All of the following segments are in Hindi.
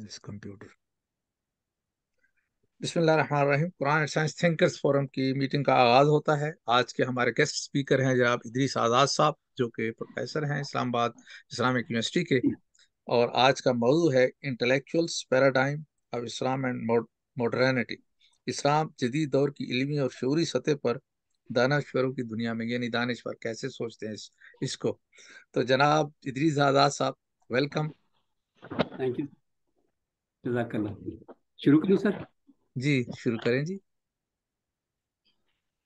this computer. बिस्मिल्लाहिर्रहमानिर्रहीम कुरान एंड साइंस थिंकर्स फोरम की मीटिंग का आगाज़ होता है आज के हमारे गेस्ट स्पीकर हैं जनाब इदरीस आज़ाद साहब जो कि प्रोफेसर हैं इस्लामाबाद इस्लामिक यूनिवर्सिटी के और आज का मौजू है intellectuals paradigm of Islam and modernity इस्लाम जदीद दौर की इलमी और शोरी सतह पर दानश्वरों की दुनिया में यानी दानश्वर कैसे सोचते हैं इस, इसको तो जनाब इदरीस आज़ाद साहब वेलकम थैंक यू शुरू करूँ सर जी शुरू करें जी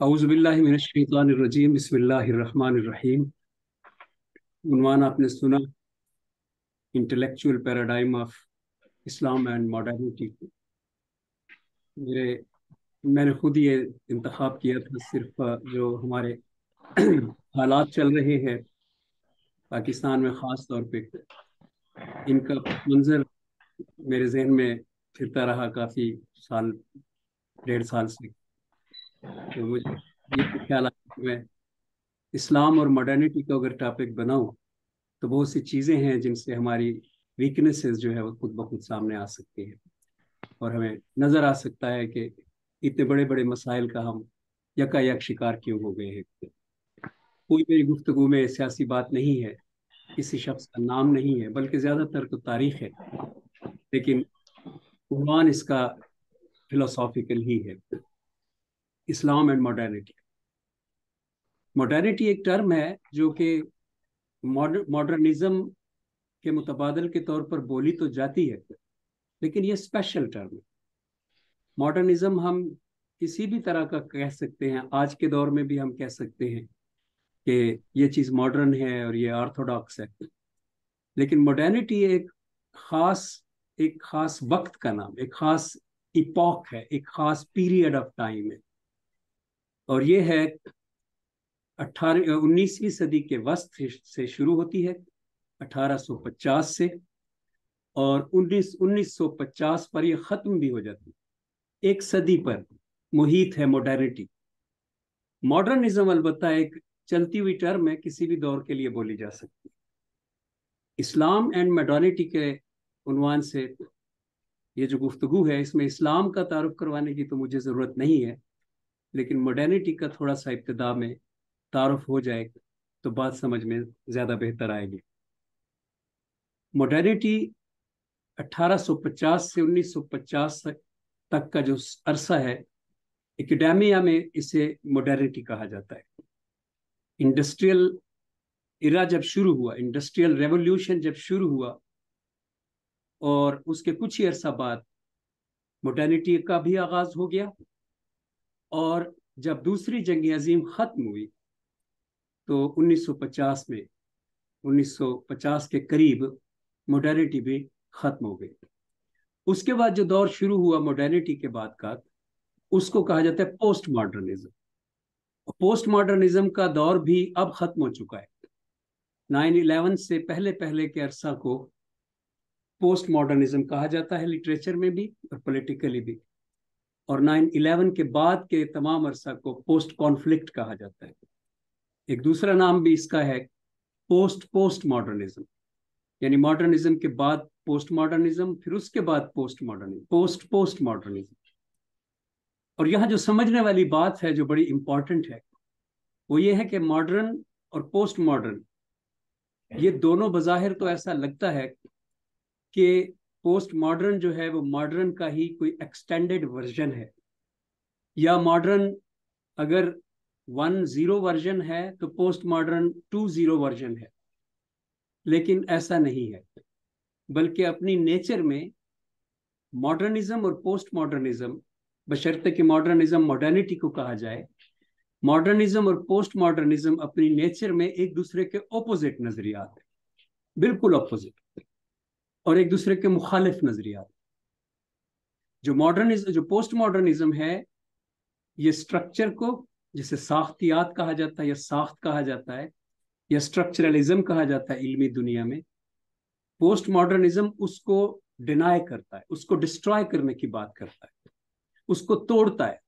बसमीम आपने सुना intellectual paradigm of Islam and modernity मेरे मैंने खुद ये इंतखब किया था सिर्फ जो हमारे हालात चल रहे हैं पाकिस्तान में ख़ास तौर पे इनका मंजर मेरे जहन में फिरता रहा काफ़ी साल डेढ़ साल से तो मुझे ये ख्याल आया मैं इस्लाम और मॉडर्निटी का अगर टॉपिक बनाऊं तो बहुत सी चीज़ें हैं जिनसे हमारी वीकनेसेस जो है वो खुद ब खुद सामने आ सकती है और हमें नज़र आ सकता है कि इतने बड़े बड़े मसाइल का हम यकायक शिकार क्यों हो गए हैं कोई मेरी गुफ्तु में सियासी बात नहीं है किसी शख्स का नाम नहीं है बल्कि ज़्यादातर तो तारीख है लेकिन कुरान इसका फिलोसॉफिकल ही है इस्लाम एंड मॉडर्निटी मॉडर्निटी एक टर्म है जो कि मॉडर्निज्म के मुतबादल के तौर पर बोली तो जाती है लेकिन ये स्पेशल टर्म है मॉडर्निज्म हम किसी भी तरह का कह सकते हैं आज के दौर में भी हम कह सकते हैं कि ये चीज़ मॉडर्न है और ये आर्थोडॉक्स है लेकिन मॉडर्निटी एक ख़ास एक खास वक्त का नाम एक खास इपॉक है एक खास पीरियड ऑफ टाइम है और ये है अठारह उन्नीसवीं सदी के वस्त से शुरू होती है 1850 से और उन्नीस उन्नीस पर यह ख़त्म भी हो जाती है एक सदी पर मुहित है मॉडर्निटी मॉडर्निज्म अलबत् एक चलती हुई टर्म है किसी भी दौर के लिए बोली जा सकती है इस्लाम एंड मॉडर्निटी के उनवान से ये जो गुफ्तगु है इसमें इस्लाम का तारफ़ करवाने की तो मुझे ज़रूरत नहीं है लेकिन मॉडर्निटी का थोड़ा सा इब्तदा में तारफ़ हो जाए तो बात समझ में ज़्यादा बेहतर आएगी मॉडर्निटी 1850 से 1950 तक तक का जो अरसा है एकेडेमिया में इसे मॉडर्निटी कहा जाता है इंडस्ट्रियल इरा जब शुरू हुआ इंडस्ट्रियल रेवोल्यूशन जब शुरू हुआ और उसके कुछ ही अरसा बाद मोडर्निटी का भी आगाज हो गया और जब दूसरी जंग अजीम ख़त्म हुई तो 1950 में 1950 के करीब मोडर्निटी भी ख़त्म हो गई उसके बाद जो दौर शुरू हुआ मोडर्निटी के बाद का उसको कहा जाता है पोस्ट मॉडर्निज्म पोस्ट मॉडर्निज्म का दौर भी अब ख़त्म हो चुका है नाइन इलेवन से पहले पहले के अरसा को पोस्ट मॉडर्निज्म कहा जाता है लिटरेचर में भी और पॉलिटिकली भी और नाइन इलेवन के बाद के तमाम अरसा को पोस्ट कॉन्फ्लिक्ट कहा जाता है एक दूसरा नाम भी इसका है पोस्ट पोस्ट मॉडर्निज्म यानी मॉडर्निज्म के बाद पोस्ट मॉडर्निज्म फिर उसके बाद post modernism post post modernism और यहाँ जो समझने वाली बात है जो बड़ी इंपॉर्टेंट है वो ये है कि मॉडर्न और पोस्ट मॉडर्न ये दोनों बज़ाहिर तो ऐसा लगता है कि पोस्ट मॉडर्न जो है वो मॉडर्न का ही कोई एक्सटेंडेड वर्जन है या मॉडर्न अगर वन जीरो वर्जन है तो post modern two zero version है लेकिन ऐसा नहीं है बल्कि अपनी नेचर में मॉडर्निज्म और पोस्ट मॉडर्निज्म बशर्ते कि मॉडर्निज्म मॉडर्निटी को कहा जाए मॉडर्निज्म और पोस्ट मॉडर्निज्म अपनी नेचर में एक दूसरे के ऑपोजिट नजरियात है बिल्कुल ऑपोजिट और एक दूसरे के मुखालिफ नजरियात जो मॉडर्निज्म जो पोस्ट मॉडर्निज्म है ये स्ट्रक्चर को जिसे साख्तियात कहा जाता है या साख्त कहा जाता है या स्ट्रक्चरलिज्म कहा जाता है इल्मी दुनिया में पोस्ट मॉडर्निज्म उसको डिनाई करता है उसको डिस्ट्रॉय करने की बात करता है उसको तोड़ता है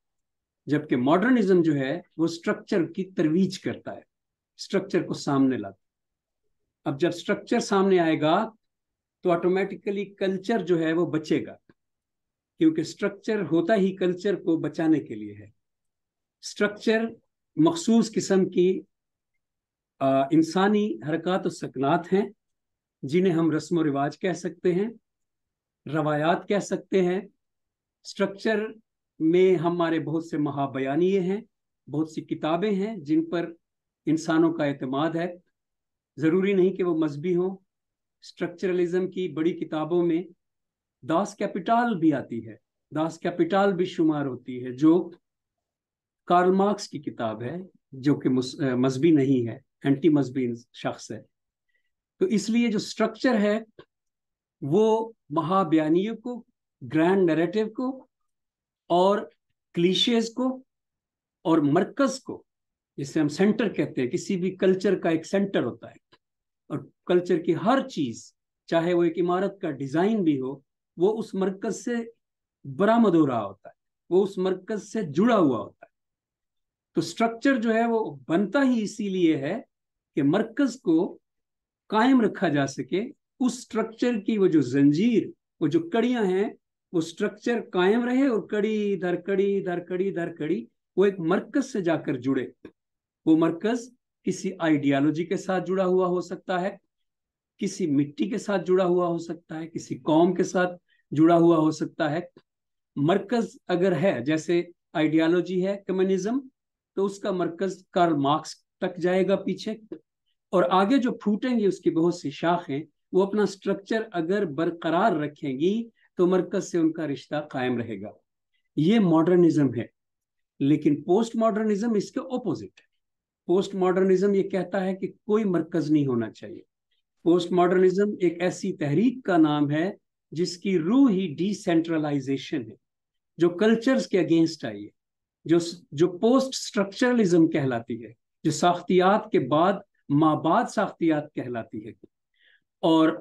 जबकि मॉडर्निज्म जो है वो स्ट्रक्चर की तरवीज करता है स्ट्रक्चर को सामने लाता है अब जब स्ट्रक्चर सामने आएगा तो ऑटोमेटिकली कल्चर जो है वो बचेगा क्योंकि स्ट्रक्चर होता ही कल्चर को बचाने के लिए है स्ट्रक्चर मखसूस किस्म की इंसानी हरकत और सकनात हैं जिन्हें हम रस्म व रिवाज कह सकते हैं रवायात कह सकते हैं स्ट्रक्चर में हमारे बहुत से महाबयानिए हैं बहुत सी किताबें हैं जिन पर इंसानों का अतमाद है ज़रूरी नहीं कि वो मजहबी हों स्ट्रक्चरलिज्म की बड़ी किताबों में दास कैपिटाल भी आती है दास कैपिटाल भी शुमार होती है जो कार्ल मार्क्स की किताब है जो कि मजहबी नहीं है एंटी मजहबी शख्स है तो इसलिए जो स्ट्रक्चर है वो महाबयानियों को ग्रैंड नरेटिव को और क्लीशेज को और मरकज को जिसे हम सेंटर कहते हैं किसी भी कल्चर का एक सेंटर होता है और कल्चर की हर चीज चाहे वो एक इमारत का डिजाइन भी हो वो उस मरकज से बरामद हो रहा होता है वो उस मरकज से जुड़ा हुआ होता है तो स्ट्रक्चर जो है वो बनता ही इसीलिए है कि मरकज को कायम रखा जा सके उस स्ट्रक्चर की वो जो जंजीर वो जो कड़ियां हैं वो स्ट्रक्चर कायम रहे और कड़ी धर कड़ी धर कड़ी धर कड़ी वो एक मरकज से जाकर जुड़े वो मरकज किसी आइडियोलॉजी के साथ जुड़ा हुआ हो सकता है किसी मिट्टी के साथ जुड़ा हुआ हो सकता है किसी कौम के साथ जुड़ा हुआ हो सकता है मरकज अगर है जैसे आइडियोलॉजी है कम्युनिज्म तो उसका मरकज कार्ल मार्क्स तक जाएगा पीछे और आगे जो फूटेंगे उसकी बहुत सी शाखें वो अपना स्ट्रक्चर अगर बरकरार रखेंगी तो मरकज से उनका रिश्ता कायम रहेगा ये मॉडर्निज्म है लेकिन पोस्ट मॉडर्निज्म इसके ऑपोजिट है पोस्ट मॉडर्निज्म ये कहता है कि कोई मरकज नहीं होना चाहिए पोस्ट मॉडर्निज्म एक ऐसी तहरीक का नाम है जिसकी रूह ही डिसेंट्रलाइजेशन है जो कल्चर्स के अगेंस्ट आई है जो जो पोस्ट स्ट्रक्चरलिज्म कहलाती है जो साख्तियात के बाद माबाद साख्तियात कहलाती है और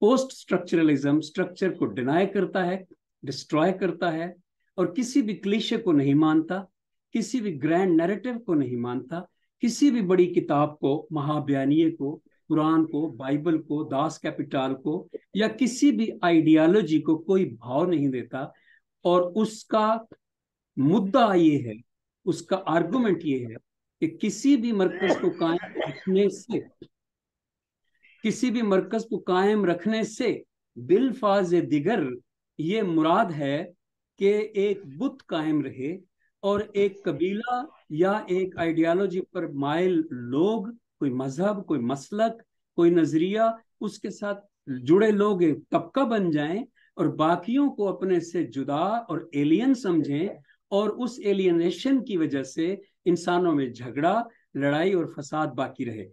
पोस्ट स्ट्रक्चरलिज्म स्ट्रक्चर को डिनाई करता है डिस्ट्रॉय करता है और किसी भी क्लिशे को नहीं मानता किसी भी ग्रैंड नैरेटिव को नहीं मानता किसी भी बड़ी किताब को महाबयानिए को कुरान को बाइबल को दास कैपिटाल को या किसी भी आइडियालॉजी को कोई भाव नहीं देता और उसका मुद्दा ये है उसका आर्गुमेंट ये है कि किसी भी मरकज को कायम रखने से किसी भी मरकज को कायम रखने से बिलफाज दिगर ये मुराद है कि एक बुत कायम रहे और एक कबीला या एक आइडियालॉजी पर मायल लोग कोई मजहब कोई मसलक कोई नजरिया उसके साथ जुड़े लोग तबका बन जाएं और बाकियों को अपने से जुदा और एलियन समझें और उस एलियनेशन की वजह से इंसानों में झगड़ा लड़ाई और फसाद बाकी रहे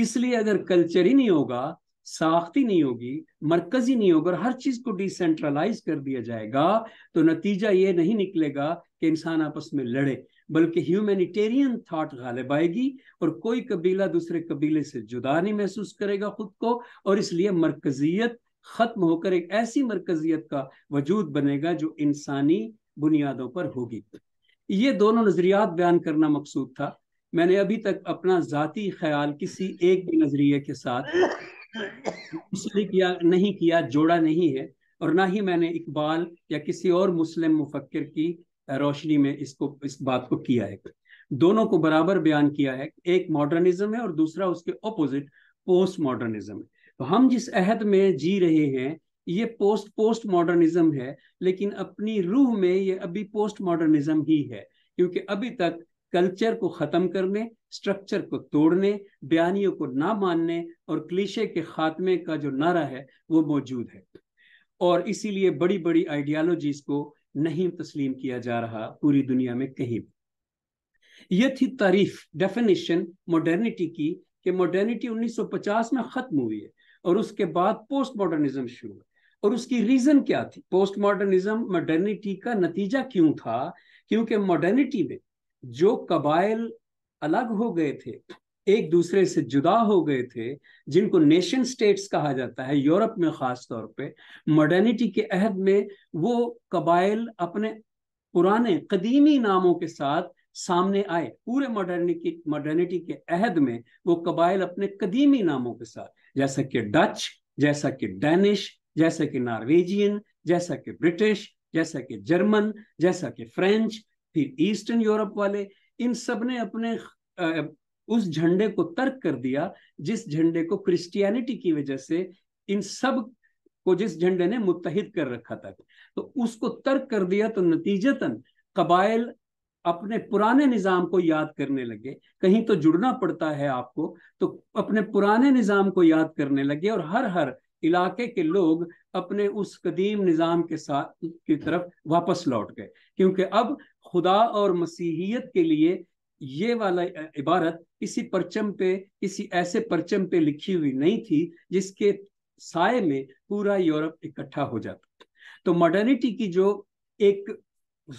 इसलिए अगर कल्चर ही नहीं होगा साख्ती नहीं होगी मरकजी नहीं होगा और हर चीज को डिसेंट्रलाइज कर दिया जाएगा तो नतीजा ये नहीं निकलेगा कि इंसान आपस में लड़े बल्कि ह्यूमैनिटेरियन थाट गालिब आएगी और कोई कबीला दूसरे कबीले से जुदा नहीं महसूस करेगा खुद को और इसलिए मरकजियत खत्म होकर एक ऐसी मरकजियत का वजूद बनेगा जो इंसानी बुनियादों पर होगी ये दोनों नजरियात बयान करना मकसूद था मैंने अभी तक अपना जाती ख्याल किसी एक भी नजरिए के साथ इसलिए किया नहीं किया जोड़ा नहीं है और ना ही मैंने इकबाल या किसी और मुस्लिम मुफक्र की रोशनी में इसको इस बात को किया है दोनों को बराबर बयान किया है एक मॉडर्निज्म है और दूसरा उसके अपोजिट पोस्ट मॉडर्निज्म है तो हम जिस अहद में जी रहे हैं ये पोस्ट पोस्ट मॉडर्निज्म है लेकिन अपनी रूह में ये अभी पोस्ट मॉडर्निज्म ही है क्योंकि अभी तक कल्चर को ख़त्म करने स्ट्रक्चर को तोड़ने बयानियों को ना मानने और क्लीशे के खात्मे का जो नारा है वो मौजूद है और इसीलिए बड़ी बड़ी आइडियालॉजीज को नहीं तस्लीम किया जा रहा पूरी दुनिया में कहीं भी यह थी तारीफ डेफिनेशन मॉडर्निटी की कि मॉडर्निटी 1950 में खत्म हुई है और उसके बाद पोस्ट मॉडर्निज्म शुरू है और उसकी रीजन क्या थी पोस्ट मॉडर्निज्म मॉडर्निटी का नतीजा क्यों था क्योंकि मॉडर्निटी में जो कबाइल अलग हो गए थे एक दूसरे से जुदा हो गए थे जिनको नेशन स्टेट्स कहा जाता है यूरोप में खास तौर पे मॉडर्निटी के अहद में वो कबाइल अपने पुराने कदीमी नामों के साथ सामने आए पूरे मॉडर्निटी मॉडर्निटी के अहद में वो कबाइल अपने कदीमी नामों के साथ जैसा कि डच जैसा कि डेनिश जैसा कि नॉर्वेजियन जैसा कि ब्रिटिश जैसा कि जर्मन जैसा कि फ्रेंच फिर ईस्टर्न यूरोप वाले इन सब ने अपने उस झंडे को तर्क कर दिया जिस झंडे को क्रिश्चियनिटी की वजह से इन सब को जिस झंडे ने मुतहिद कर रखा था तो उसको तर्क कर दिया तो नतीजतन कबाइल अपने पुराने निज़ाम को याद करने लगे कहीं तो जुड़ना पड़ता है आपको तो अपने पुराने निज़ाम को याद करने लगे और हर हर इलाके के लोग अपने उस कदीम निज़ाम के साथ की तरफ वापस लौट गए क्योंकि अब खुदा और मसीहियत के लिए ये वाला इबारत किसी परचम पे किसी ऐसे परचम पे लिखी हुई नहीं थी जिसके साय में पूरा यूरोप इकट्ठा हो जाता तो मॉडर्निटी की जो एक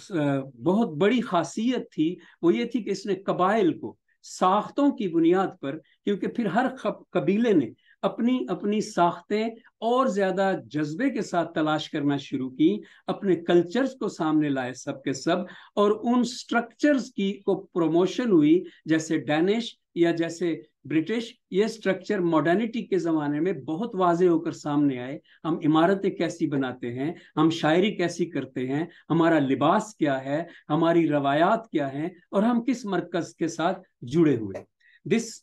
बहुत बड़ी खासियत थी वो ये थी कि इसने कबाइल को साख्तों की बुनियाद पर क्योंकि फिर हर कबीले ने अपनी अपनी साख्तें और ज्यादा जज्बे के साथ तलाश करना शुरू की अपने कल्चर्स को सामने लाए सब के सब और उन स्ट्रक्चर्स की को प्रमोशन हुई जैसे डैनिश या जैसे ब्रिटिश ये स्ट्रक्चर मॉडर्निटी के ज़माने में बहुत वाजे होकर सामने आए हम इमारतें कैसी बनाते हैं हम शायरी कैसी करते हैं हमारा लिबास क्या है हमारी रवायात क्या हैं और हम किस मरकज़ के साथ जुड़े हुए this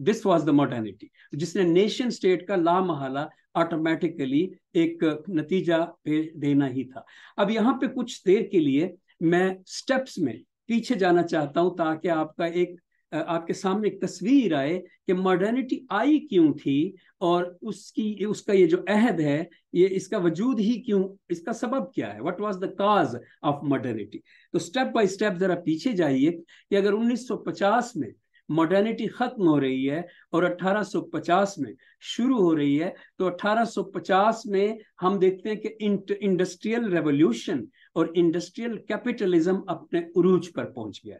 this was the modernity जिसने नेशन स्टेट का ला महला ऑटोमेटिकली एक नतीजा देना ही था अब यहाँ पे कुछ देर के लिए मैं स्टेप्स में पीछे जाना चाहता हूँ ताकि आपका एक आपके सामने एक तस्वीर आए कि मॉडर्निटी आई क्यों थी और उसकी उसका ये जो अहद है ये इसका वजूद ही क्यों इसका सबब क्या है what was the cause of modernity तो स्टेप बाय स्टेप जरा पीछे जाइए कि अगर 1950 में मॉडर्निटी खत्म हो रही है और 1850 में शुरू हो रही है तो 1850 में हम देखते हैं कि इंडस्ट्रियल रेवोल्यूशन और इंडस्ट्रियल कैपिटलिज्म अपने उरूज पर पहुंच गया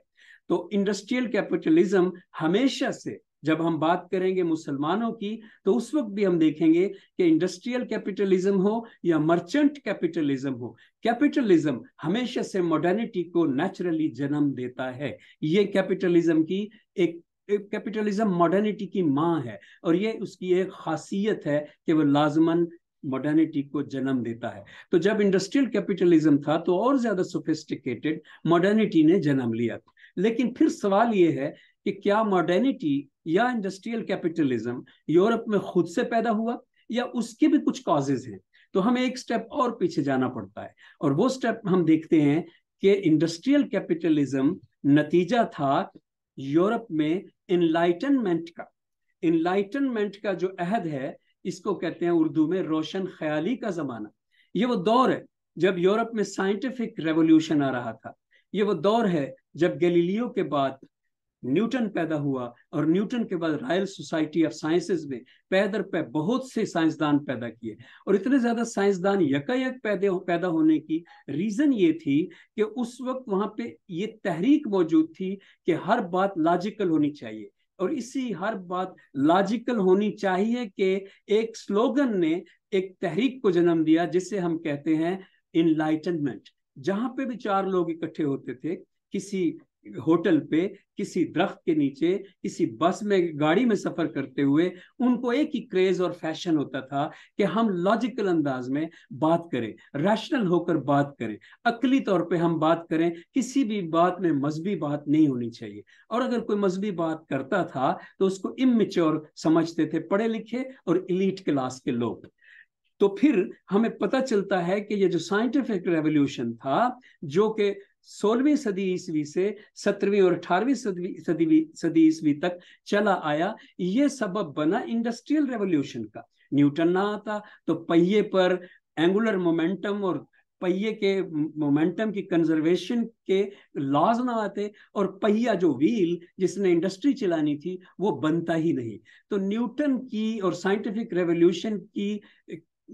तो इंडस्ट्रियल कैपिटलिज्म हमेशा से जब हम बात करेंगे मुसलमानों की तो उस वक्त भी हम देखेंगे कि इंडस्ट्रियल कैपिटलिज्म हो या मर्चेंट कैपिटलिज्म हो कैपिटलिज्म हमेशा से मॉडर्निटी को नेचुरली जन्म देता है ये कैपिटलिज्म की एक कैपिटलिज्म मॉडर्निटी की माँ है और ये उसकी एक खासियत है कि वह लाजमन मॉडर्निटी को जन्म देता है तो जब इंडस्ट्रियल कैपिटलिज्म था तो और ज्यादा सोफिस्टिकेटेड मॉडर्निटी ने जन्म लिया लेकिन फिर सवाल ये है कि क्या मॉडर्निटी या इंडस्ट्रियल कैपिटलिज्म यूरोप में खुद से पैदा हुआ या उसके भी कुछ कॉजेज हैं तो हमें एक स्टेप और पीछे जाना पड़ता है और वो स्टेप हम देखते हैं कि इंडस्ट्रियल कैपिटलिज्म नतीजा था यूरोप में इनलाइटनमेंट का इनलाइटनमेंट का जो अहद है इसको कहते हैं उर्दू में रोशन ख्याली का जमाना ये वो दौर है जब यूरोप में साइंटिफिक रेवोल्यूशन आ रहा था ये वो दौर है जब गलीलियो के बाद न्यूटन पैदा हुआ और न्यूटन के बाद रॉयल सोसाइटी ऑफ साइंसेज में पैदर पे बहुत से साइंसदान पैदा किए और इतने ज़्यादा साइंसदान यकायक पैदे पैदा होने की रीज़न ये थी कि उस वक्त वहां पे ये तहरीक मौजूद थी कि हर बात लॉजिकल होनी चाहिए और इसी हर बात लॉजिकल होनी चाहिए कि एक स्लोगन ने एक तहरीक को जन्म दिया जिसे हम कहते हैं इनलाइटनमेंट जहां पे भी चार लोग इकट्ठे होते थे किसी होटल पे किसी दरख्त के नीचे किसी बस में गाड़ी में सफर करते हुए उनको एक ही क्रेज और फैशन होता था कि हम लॉजिकल अंदाज में बात करें रैशनल होकर बात करें अकली तौर पे हम बात करें किसी भी बात में मजहबी बात नहीं होनी चाहिए और अगर कोई मजहबी बात करता था तो उसको इमेच्योर समझते थे पढ़े लिखे और इलीट क्लास के लोग तो फिर हमें पता चलता है कि ये जो साइंटिफिक रेवोल्यूशन था जो कि सोलहवीं सदी ईस्वी से सत्रहवीं और अठारहवीं सदी सदी सदी ईस्वी तक चला आया ये सबब बना इंडस्ट्रियल रेवोल्यूशन का न्यूटन ना आता तो पहिए पर एंगुलर मोमेंटम और पहिए के मोमेंटम की कंजर्वेशन के लॉज ना आते और पहिया जो व्हील जिसने इंडस्ट्री चलानी थी वो बनता ही नहीं तो न्यूटन की और साइंटिफिक रेवोल्यूशन की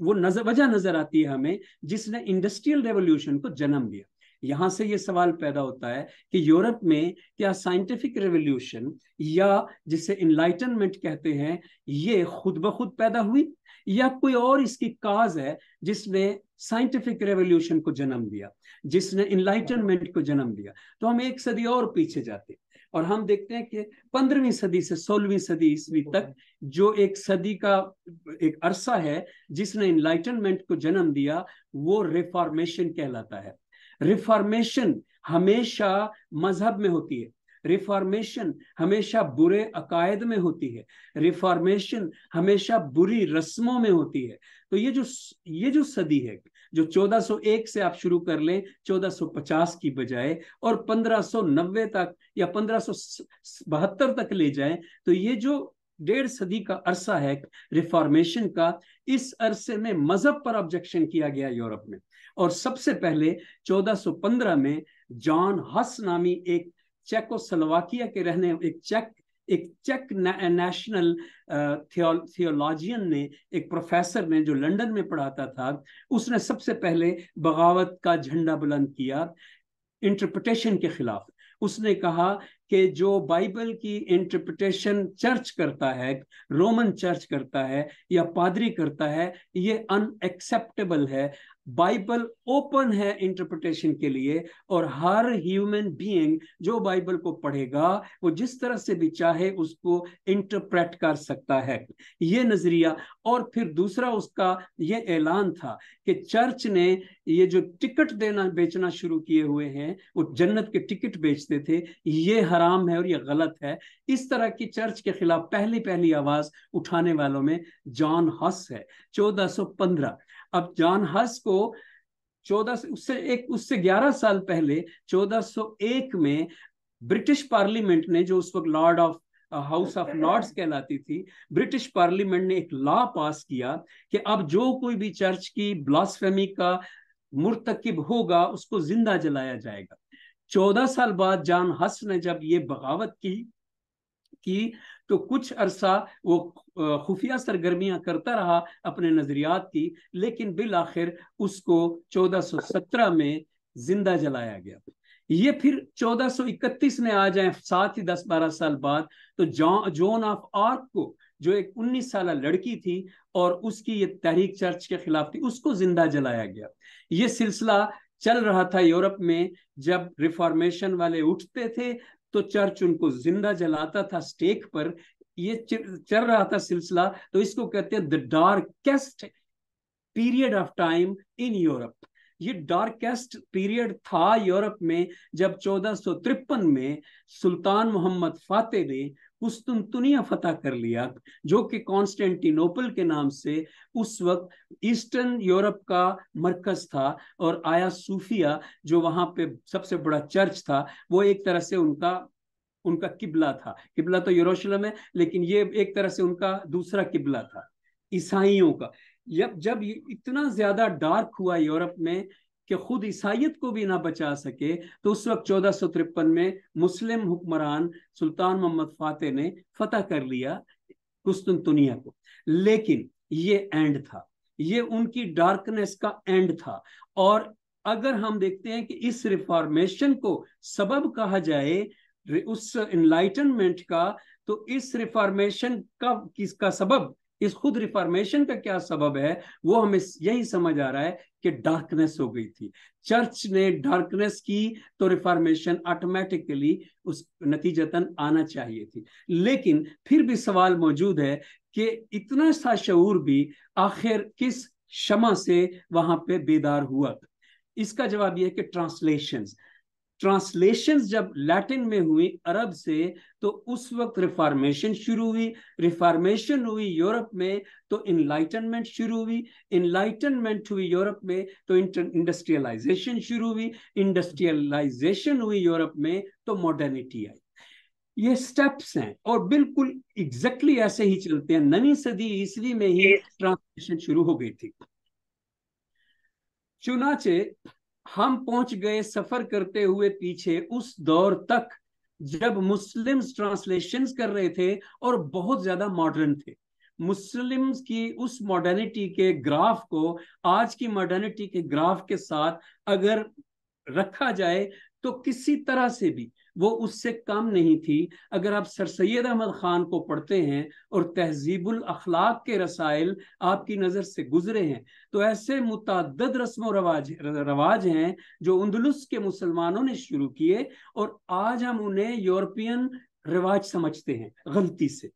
वो नजर वजह नजर आती है हमें जिसने इंडस्ट्रियल रेवोल्यूशन को जन्म दिया यहाँ से ये सवाल पैदा होता है कि यूरोप में क्या साइंटिफिक रेवोल्यूशन या जिसे इनलाइटनमेंट कहते हैं ये खुद ब खुद पैदा हुई या कोई और इसकी काज है जिसने साइंटिफिक रेवोल्यूशन को जन्म दिया जिसने इनलाइटनमेंट को जन्म दिया तो हम एक सदी और पीछे जाते हैं और हम देखते हैं कि पंद्रहवीं सदी से सोलहवीं सदी ईस्वी तक जो एक सदी का एक अरसा है जिसने इनलाइटनमेंट को जन्म दिया वो रिफॉर्मेशन कहलाता है रिफॉर्मेशन हमेशा मजहब में होती है रिफॉर्मेशन हमेशा बुरे अकायद में होती है रिफॉर्मेशन हमेशा बुरी रस्मों में होती है तो ये जो ये जो सदी है जो 1401 से आप शुरू कर लें 1450 की बजाय और 1590 तक या पंद्रह तक ले जाएं तो ये जो डेढ़ सदी का अरसा है रिफॉर्मेशन का इस अरसे में मजहब पर ऑब्जेक्शन किया गया यूरोप में और सबसे पहले 1415 में जॉन हस नामी एक चेको सलवाकिया के रहने एक चेक एक चेक नेशनल थियोलॉजियन ने एक प्रोफेसर ने जो लंदन में पढ़ाता था उसने सबसे पहले बगावत का झंडा बुलंद किया इंटरप्रटेशन के खिलाफ उसने कहा कि जो बाइबल की इंटरप्रटेशन चर्च करता है रोमन चर्च करता है या पादरी करता है ये अनएक्सेप्टेबल है बाइबल ओपन है इंटरप्रिटेशन के लिए और हर ह्यूमन बीइंग जो बाइबल को पढ़ेगा वो जिस तरह से भी चाहे उसको इंटरप्रेट कर सकता है ये नजरिया और फिर दूसरा उसका ये ऐलान था कि चर्च ने ये जो टिकट देना बेचना शुरू किए हुए हैं वो जन्नत के टिकट बेचते थे ये हराम है और ये गलत है इस तरह की चर्च के खिलाफ पहली पहली आवाज उठाने वालों में जॉन हस है 1415 अब जॉन हस को चौदह उससे एक उससे ग्यारह साल पहले 1401 में ब्रिटिश पार्लियामेंट ने जो उस वक्त lord of house of lords कहलाती थी ब्रिटिश पार्लियामेंट ने एक लॉ पास किया कि अब जो कोई भी चर्च की ब्लास्फेमी का मुरतकब होगा उसको जिंदा जलाया जाएगा चौदह साल बाद जान हस ने जब ये बगावत की की तो कुछ अरसा वो खुफिया सरगर्मियां करता रहा अपने नजरियात की लेकिन बिल आखिर उसको 1417 में जिंदा जलाया गया ये फिर 1431 में आ जाए सात ही दस बारह साल बाद तो जॉन ऑफ आर्क को जो एक 19 साल लड़की थी और उसकी ये तहरीक चर्च के खिलाफ थी उसको जिंदा जलाया गया ये सिलसिला चल रहा था यूरोप में जब रिफॉर्मेशन वाले उठते थे तो चर्च उनको जिंदा जलाता था स्टेक पर ये चल रहा था सिलसिला तो इसको कहते हैं the darkest period of time in Europe ये डार्केस्ट पीरियड था यूरोप में जब चौदह में सुल्तान मोहम्मद फाते ने कुस्तुनतुनिया फतह कर लिया जो कि कॉन्स्टेंटिनोपल के नाम से उस वक्त ईस्टर्न यूरोप का मरकज था और आया सूफिया जो वहां पे सबसे बड़ा चर्च था वो एक तरह से उनका उनका किबला था किबला तो यरूशलेम है लेकिन ये एक तरह से उनका दूसरा किबला था ईसाइयों का जब जब इतना ज्यादा डार्क हुआ यूरोप में कि खुद ईसाइत को भी ना बचा सके तो उस वक्त चौदह सौ तिरपन में मुस्लिम हुक्मरान सुल्तान मोहम्मद फाते ने फतह कर लिया कुस्तुनतुनिया को लेकिन ये एंड था ये उनकी डार्कनेस का एंड था और अगर हम देखते हैं कि इस रिफॉर्मेशन को सबब कहा जाए उस इनलाइटनमेंट का तो इस रिफॉर्मेशन का किसका सबब इस खुद रिफॉर्मेशन का क्या सबब है वो हमें यही समझ आ रहा है कि डार्कनेस हो गई थी चर्च ने डार्कनेस की तो रिफॉर्मेशन ऑटोमेटिकली उस नतीजतन आना चाहिए थी लेकिन फिर भी सवाल मौजूद है कि इतना सा शूर भी आखिर किस क्षमा से वहां पे बेदार हुआ इसका जवाब यह है कि ट्रांसलेशन ट्रांसलेशन जब लैटिन में हुई अरब से तो उस वक्त रिफॉर्मेशन शुरू हुई रिफॉर्मेशन हुई यूरोप में तो इनलाइटनमेंट शुरू हुई इनलाइटनमेंट हुई यूरोप में तो इंडस्ट्रियलाइजेशन शुरू हुई इंडस्ट्रियलाइजेशन हुई यूरोप में तो मॉडर्निटी आई ये स्टेप्स हैं और बिल्कुल एग्जैक्टली exactly ऐसे ही चलते हैं नवी सदी ईस्वी में ही ट्रांसलेशन शुरू हो गई थी चुनाचे हम पहुंच गए सफर करते हुए पीछे उस दौर तक जब मुस्लिम्स ट्रांसलेशन कर रहे थे और बहुत ज्यादा मॉडर्न थे मुस्लिम्स की उस मॉडर्निटी के ग्राफ को आज की मॉडर्निटी के ग्राफ के साथ अगर रखा जाए तो किसी तरह से भी वो उससे कम नहीं थी अगर आप सर सैद अहमद ख़ान को पढ़ते हैं और तहजीबुल अखलाक के रसायल आपकी नज़र से गुजरे हैं तो ऐसे मुतद रस्म रवाज रवाज हैं जो उन्दुलस के मुसलमानों ने शुरू किए और आज हम उन्हें यूरोपियन रिवाज समझते हैं गलती से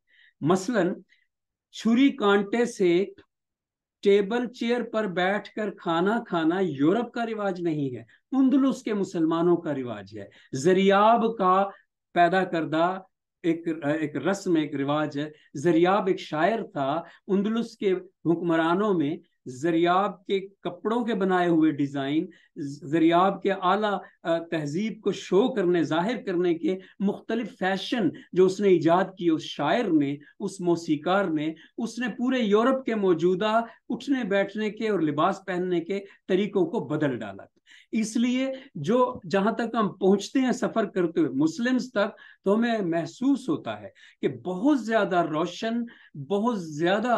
मसलन छुरी कांटे से टेबल चेयर पर बैठकर खाना खाना यूरोप का रिवाज नहीं है तुंदलुस के मुसलमानों का रिवाज है जरियाब का पैदा करदा एक एक रस्म एक रिवाज है जरियाब एक शायर था उंदलुस के हुक्मरानों में जरियाब के कपड़ों के बनाए हुए डिज़ाइन जरियाब के आला तहजीब को शो करने जाहिर करने के मुख्तलिफ फैशन जो उसने ईजाद किए उस शायर ने उस मौसीकार ने उसने पूरे यूरोप के मौजूदा उठने बैठने के और लिबास पहनने के तरीकों को बदल डाला इसलिए जो जहां तक हम पहुंचते हैं सफर करते हुए मुस्लिम्स तक तो हमें महसूस होता है कि बहुत ज्यादा रोशन बहुत ज्यादा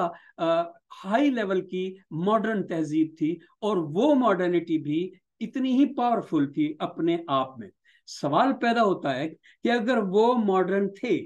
हाई लेवल की मॉडर्न तहजीब थी और वो मॉडर्निटी भी इतनी ही पावरफुल थी अपने आप में सवाल पैदा होता है कि अगर वो मॉडर्न थे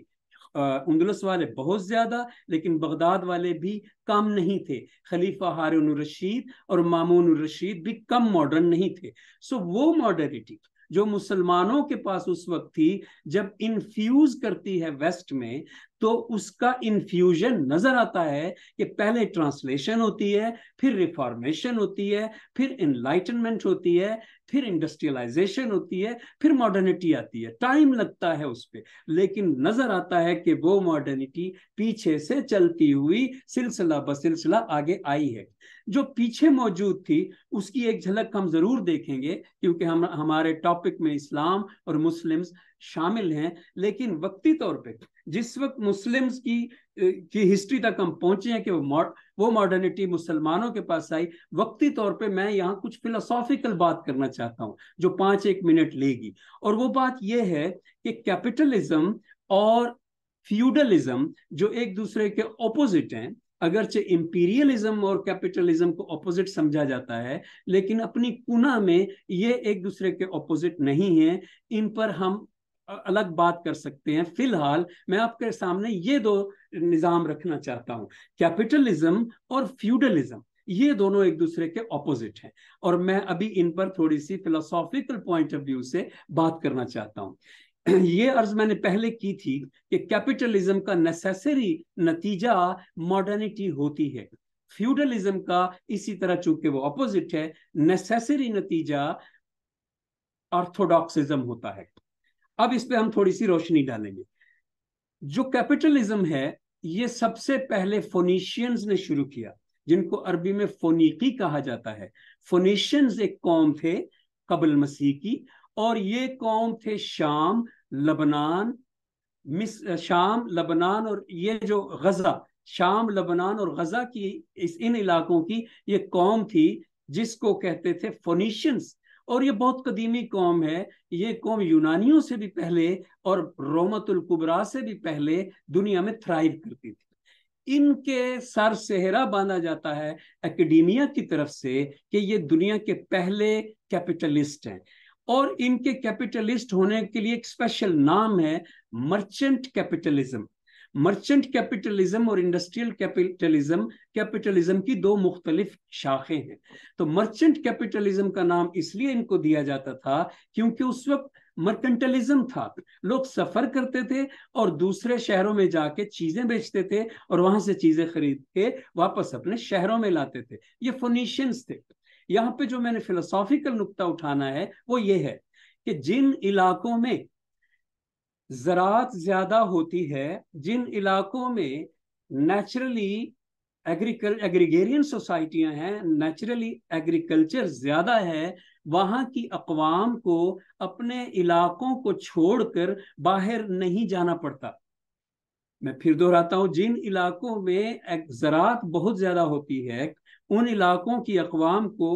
उंदलस वाले बहुत ज़्यादा लेकिन बगदाद वाले भी कम नहीं थे खलीफा हारून रशीद और मामून रशीद भी कम मॉडर्न नहीं थे सो वो मॉडर्निटी जो मुसलमानों के पास उस वक्त थी जब इन्फ्यूज करती है वेस्ट में तो उसका इन्फ्यूजन नजर आता है कि पहले ट्रांसलेशन होती है फिर रिफॉर्मेशन होती है फिर इनलाइटनमेंट होती है फिर इंडस्ट्रियलाइजेशन होती है फिर मॉडर्निटी आती है टाइम लगता है उस पर लेकिन नजर आता है कि वो मॉडर्निटी पीछे से चलती हुई सिलसिला बसिलसिला आगे आई है जो पीछे मौजूद थी उसकी एक झलक हम जरूर देखेंगे क्योंकि हम हमारे टॉपिक में इस्लाम और मुस्लिम्स शामिल हैं लेकिन वक्ती तौर पे जिस वक्त मुस्लिम्स की की हिस्ट्री तक हम पहुंचे हैं कि वो मॉड वो मॉडर्निटी मुसलमानों के पास आई वक्ती तौर पे मैं यहाँ कुछ फिलोसॉफिकल बात करना चाहता हूँ जो पाँच एक मिनट लेगी और वो बात ये है कि कैपिटलिज्म और फ्यूडलिज्म जो एक दूसरे के ऑपोजिट हैं अगरचे इंपीरियलिज्म और कैपिटलिज्म को ऑपोजिट समझा जाता है लेकिन अपनी कुना में ये एक दूसरे के ऑपोजिट नहीं है इन पर हम अलग बात कर सकते हैं फिलहाल मैं आपके सामने ये दो निज़ाम रखना चाहता हूँ कैपिटलिज्म और फ्यूडलिज्म ये दोनों एक दूसरे के ऑपोजिट हैं और मैं अभी इन पर थोड़ी सी फिलोसॉफिकल पॉइंट ऑफ व्यू से बात करना चाहता हूँ ये अर्ज मैंने पहले की थी कि कैपिटलिज्म का नेसेसरी नतीजा मॉडर्निटी होती है फ्यूडलिज्म का इसी तरह चूंकि वो ऑपोजिट है नेसेसरी नतीजा ऑर्थोडॉक्सिज्म होता है अब इस पर हम थोड़ी सी रोशनी डालेंगे जो कैपिटलिज्म है ये सबसे पहले फोनीशियंस ने शुरू किया जिनको अरबी में फोनीकी कहा जाता है फोनीशियंस एक कौम थे कबल मसीह की और ये कौम थे शाम लबनान मिस शाम लबनान और ये जो गजा शाम लबनान और गजा की इस इन इलाकों की ये कौम थी जिसको कहते थे फोनिशियंस और ये बहुत कदीमी कौम है ये कौम यूनानियों से भी पहले और रोमतुल कुबरा से भी पहले दुनिया में थ्राइव करती थी इनके सर सेहरा बांधा जाता है एकेडमिया की तरफ से कि ये दुनिया के पहले कैपिटलिस्ट हैं और इनके कैपिटलिस्ट होने के लिए एक स्पेशल नाम है मर्चेंट कैपिटलिज्म मर्चेंट कैपिटलिज्म और इंडस्ट्रियल कैपिटलिज्म कैपिटलिज्म की दो मुख्तलिफ शाखें हैं तो मर्चेंट कैपिटलिज्म का नाम इसलिए इनको दिया जाता था क्योंकि उस वक्त मर्केंटलिज्म था लोग सफर करते थे और दूसरे शहरों में जाके चीजें बेचते थे और वहां से चीजें खरीद के वापस अपने शहरों में लाते थे ये फोनिशियंस थे यहाँ पे जो मैंने फिलोसॉफिकल नुकता उठाना है वो ये है कि जिन इलाकों में ज़रात ज़्यादा होती है जिन इलाकों में नेचुरली एग्रीकल एग्रीगेरियन सोसाइटियां हैं नेचुरली एग्रीकल्चर ज़्यादा है वहाँ की अकवाम को अपने इलाकों को छोड़कर बाहर नहीं जाना पड़ता मैं फिर दोहराता हूँ जिन इलाकों में ज़रात बहुत ज़्यादा होती है उन इलाकों की अकवाम को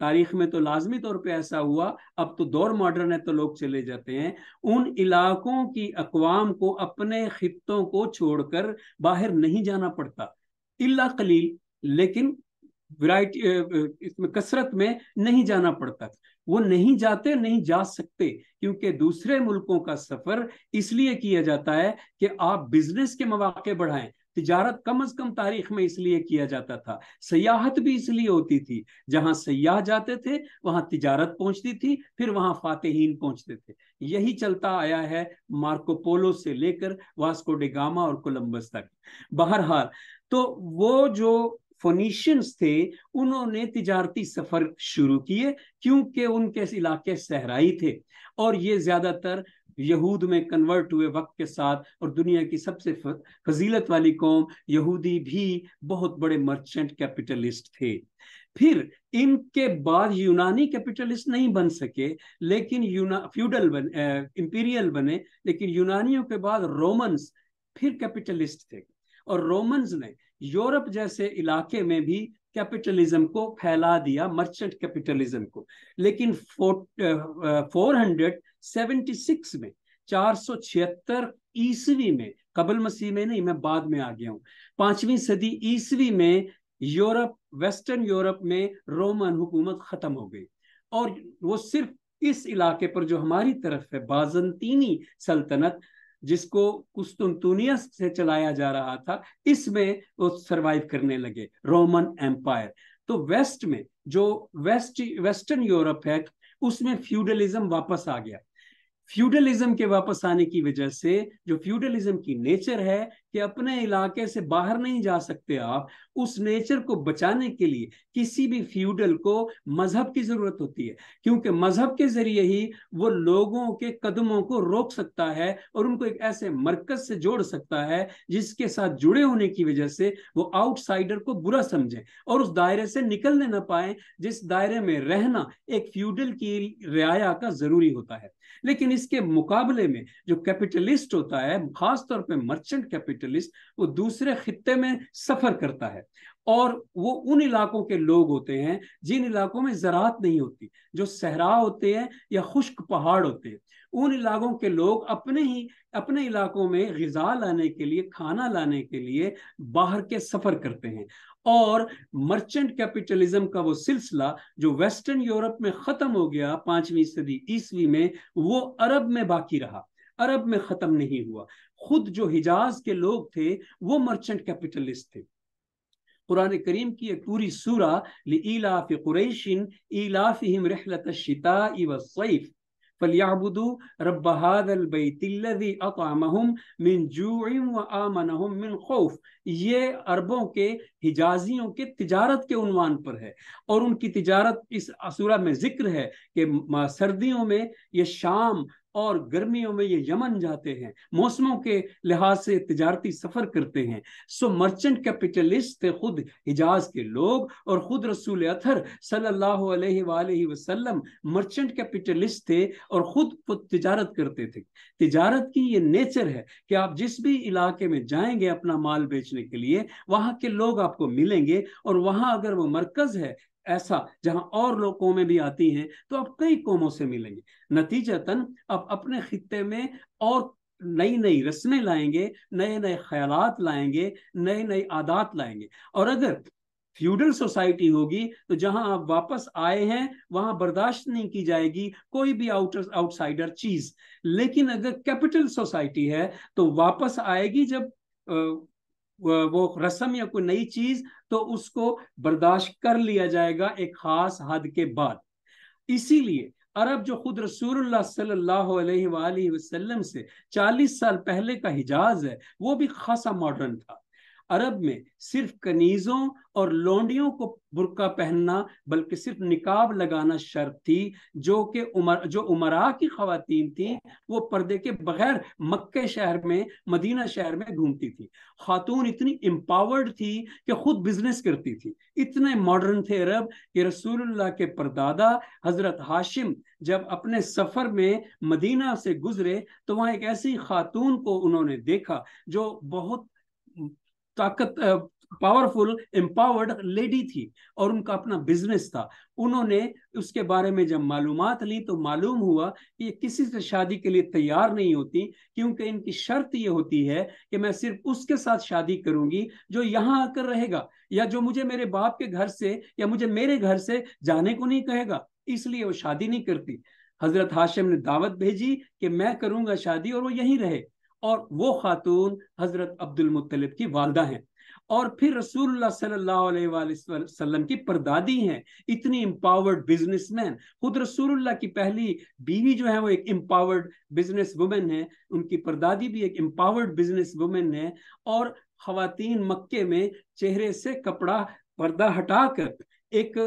तारीख में तो लाजमी तौर पर ऐसा हुआ अब तो दौर मॉडर्न है तो लोग चले जाते हैं उन इलाकों की अकवाम को अपने खितों को छोड़कर बाहर नहीं जाना पड़ता इला कलील लेकिन वराइटी इसमें कसरत में नहीं जाना पड़ता वो नहीं जाते नहीं जा सकते क्योंकि दूसरे मुल्कों का सफर इसलिए किया जाता है कि आप बिजनेस के मौाक़े बढ़ाएं तिजारत कम अज कम तारीख में इसलिए किया जाता था सयाहत भी इसलिए होती थी जहां सयाह जाते थे वहां तिजारत पहुंचती थी फिर वहां फातेहीन पहुंचते थे यही चलता आया है मार्कोपोलो से लेकर वास्को डेगामा और कोलंबस तक बहरहाल तो वो जो फोनिशियंस थे उन्होंने तिजारती सफर शुरू किए क्योंकि उनके इलाके सहराई थे और ये ज्यादातर यहूद में कन्वर्ट हुए वक्त के साथ और दुनिया की सबसे फजीलत वाली कौम यहूदी भी बहुत बड़े मर्चेंट कैपिटलिस्ट थे फिर इनके बाद यूनानी कैपिटलिस्ट नहीं बन सके लेकिन यूना फ्यूडल बन इम्पीरियल बने लेकिन यूनानियों के बाद रोमन्स फिर कैपिटलिस्ट थे और रोमन्स ने यूरोप जैसे इलाके में भी कैपिटलिज्म को फैला दिया मर्चेंट कैपिटलिज्म को लेकिन फोर हंड्रेड सेवेंटी सिक्स में चार सौ छिहत्तर ईस्वी में कबल मसीह में नहीं मैं बाद में आ गया हूँ पांचवी सदी ईसवी में यूरोप वेस्टर्न यूरोप में रोमन हुकूमत खत्म हो गई और वो सिर्फ इस इलाके पर जो हमारी तरफ है बाजंतीनी सल्तनत जिसको कुस्तुनतुनिया से चलाया जा रहा था इसमें वो सरवाइव करने लगे रोमन एम्पायर तो वेस्ट में जो वेस्ट वेस्टर्न यूरोप है उसमें फ्यूडलिज्म वापस आ गया फ्यूडलिज्म के वापस आने की वजह से जो फ्यूडलिज्म की नेचर है कि अपने इलाके से बाहर नहीं जा सकते आप उस नेचर को बचाने के लिए किसी भी फ्यूडल को मजहब की जरूरत होती है क्योंकि मजहब के जरिए ही वो लोगों के कदमों को रोक सकता है और उनको एक ऐसे मरकज से जोड़ सकता है जिसके साथ जुड़े होने की वजह से वो आउटसाइडर को बुरा समझे और उस दायरे से निकलने ना पाए जिस दायरे में रहना एक फ्यूडल की रियाया का जरूरी होता है लेकिन इसके मुकाबले में जो कैपिटलिस्ट होता है खासतौर पर मर्चेंट कैपिटल कैपिटलिस्ट वो दूसरे खत्े में सफर करता है और वो उन इलाकों के लोग होते हैं जिन इलाकों में ज़रात नहीं होती जो सहरा होते हैं या खुश्क पहाड़ होते हैं उन इलाकों के लोग अपने ही अपने इलाकों में गज़ा लाने के लिए खाना लाने के लिए बाहर के सफ़र करते हैं और मर्चेंट कैपिटलिज्म का वो सिलसिला जो वेस्टर्न यूरोप में ख़त्म हो गया पाँचवीं सदी ईस्वी में वो अरब में बाकी रहा अरब में ख़त्म नहीं हुआ खुद जो हिजाज के लोग थे वो मर्चेंट कैपिटलिस्ट थे कुरान करीम की एक पूरी सूरा लाफ कुरैशिन ईलाफ़िम रहलत शिता वसैफ़ फलियाबुदू रब हदलबैतिल्लि अकामहम मिन जूम व आमनहम मिन खौफ ये अरबों के हिजाजियों के तिजारत के उनवान पर है और उनकी तिजारत इस असुरा में जिक्र है कि सर्दियों में ये शाम और गर्मियों में ये यमन जाते हैं मौसमों के लिहाज से तजारती सफर करते हैं सो मर्चेंट कैपिटलिस्ट थे खुद हिजाज के लोग और खुद रसूल अथर सल्लल्लाहु अलैहि वसल्लम मर्चेंट कैपिटलिस्ट थे और खुद तजारत करते थे तजारत की ये नेचर है कि आप जिस भी इलाके में जाएंगे अपना माल बेचने के लिए वहाँ के लोग आपको मिलेंगे और वहाँ अगर वो मरकज है ऐसा जहां और लोग कौमें भी आती हैं तो आप कई कौमों से मिलेंगे नतीजतन आप अपने खत्े में और नई नई रस्में लाएंगे नए नए ख्याल लाएंगे नए नए आदात लाएंगे और अगर फ्यूडल सोसाइटी होगी तो जहां आप वापस आए हैं वहां बर्दाश्त नहीं की जाएगी कोई भी आउटर आउटसाइडर चीज लेकिन अगर कैपिटल सोसाइटी है तो वापस आएगी जब वो रस्म या कोई नई चीज तो उसको बर्दाश्त कर लिया जाएगा एक खास हद के बाद इसीलिए अरब जो खुद रसूल सल्लल्लाहु से 40 साल पहले का हिजाज है वो भी खासा मॉडर्न था अरब में सिर्फ कनीजों और लौंडियों को बुरका पहनना बल्कि सिर्फ निकाब लगाना शर्त थी जो कि उमर जो उमरा की खातन थी वो पर्दे के बगैर मक्के शहर में मदीना शहर में घूमती थी खातून इतनी एम्पावर्ड थी कि खुद बिजनेस करती थी इतने मॉडर्न थे अरब कि रसूलुल्लाह के परदादा हजरत हाशिम जब अपने सफर में मदीना से गुजरे तो वहाँ एक ऐसी खातून को उन्होंने देखा जो बहुत ताकत पावरफुल एम्पावर्ड लेडी थी और उनका अपना बिजनेस था उन्होंने उसके बारे में जब मालूम ली तो मालूम हुआ कि ये किसी से शादी के लिए तैयार नहीं होती क्योंकि इनकी शर्त ये होती है कि मैं सिर्फ उसके साथ शादी करूंगी जो यहाँ आकर रहेगा या जो मुझे मेरे बाप के घर से या मुझे मेरे घर से जाने को नहीं कहेगा इसलिए वो शादी नहीं करती हजरत हाशिम ने दावत भेजी कि मैं करूंगा शादी और वो यहीं रहे और वो खातून हजरत अब्दुल अब्दुलमतलब की वालदा हैं और फिर रसूल की परदादी हैं इतनी एम्पावर्ड बिजनेसमैन खुद रसूलुल्लाह की पहली बीवी जो है वो एक इम्पावर्ड बिजनेस वुमेन है उनकी परदादी भी एक इम्पावर्ड बिजनेस वुमेन है और खातन मक्के में चेहरे से कपड़ा पर्दा हटाकर एक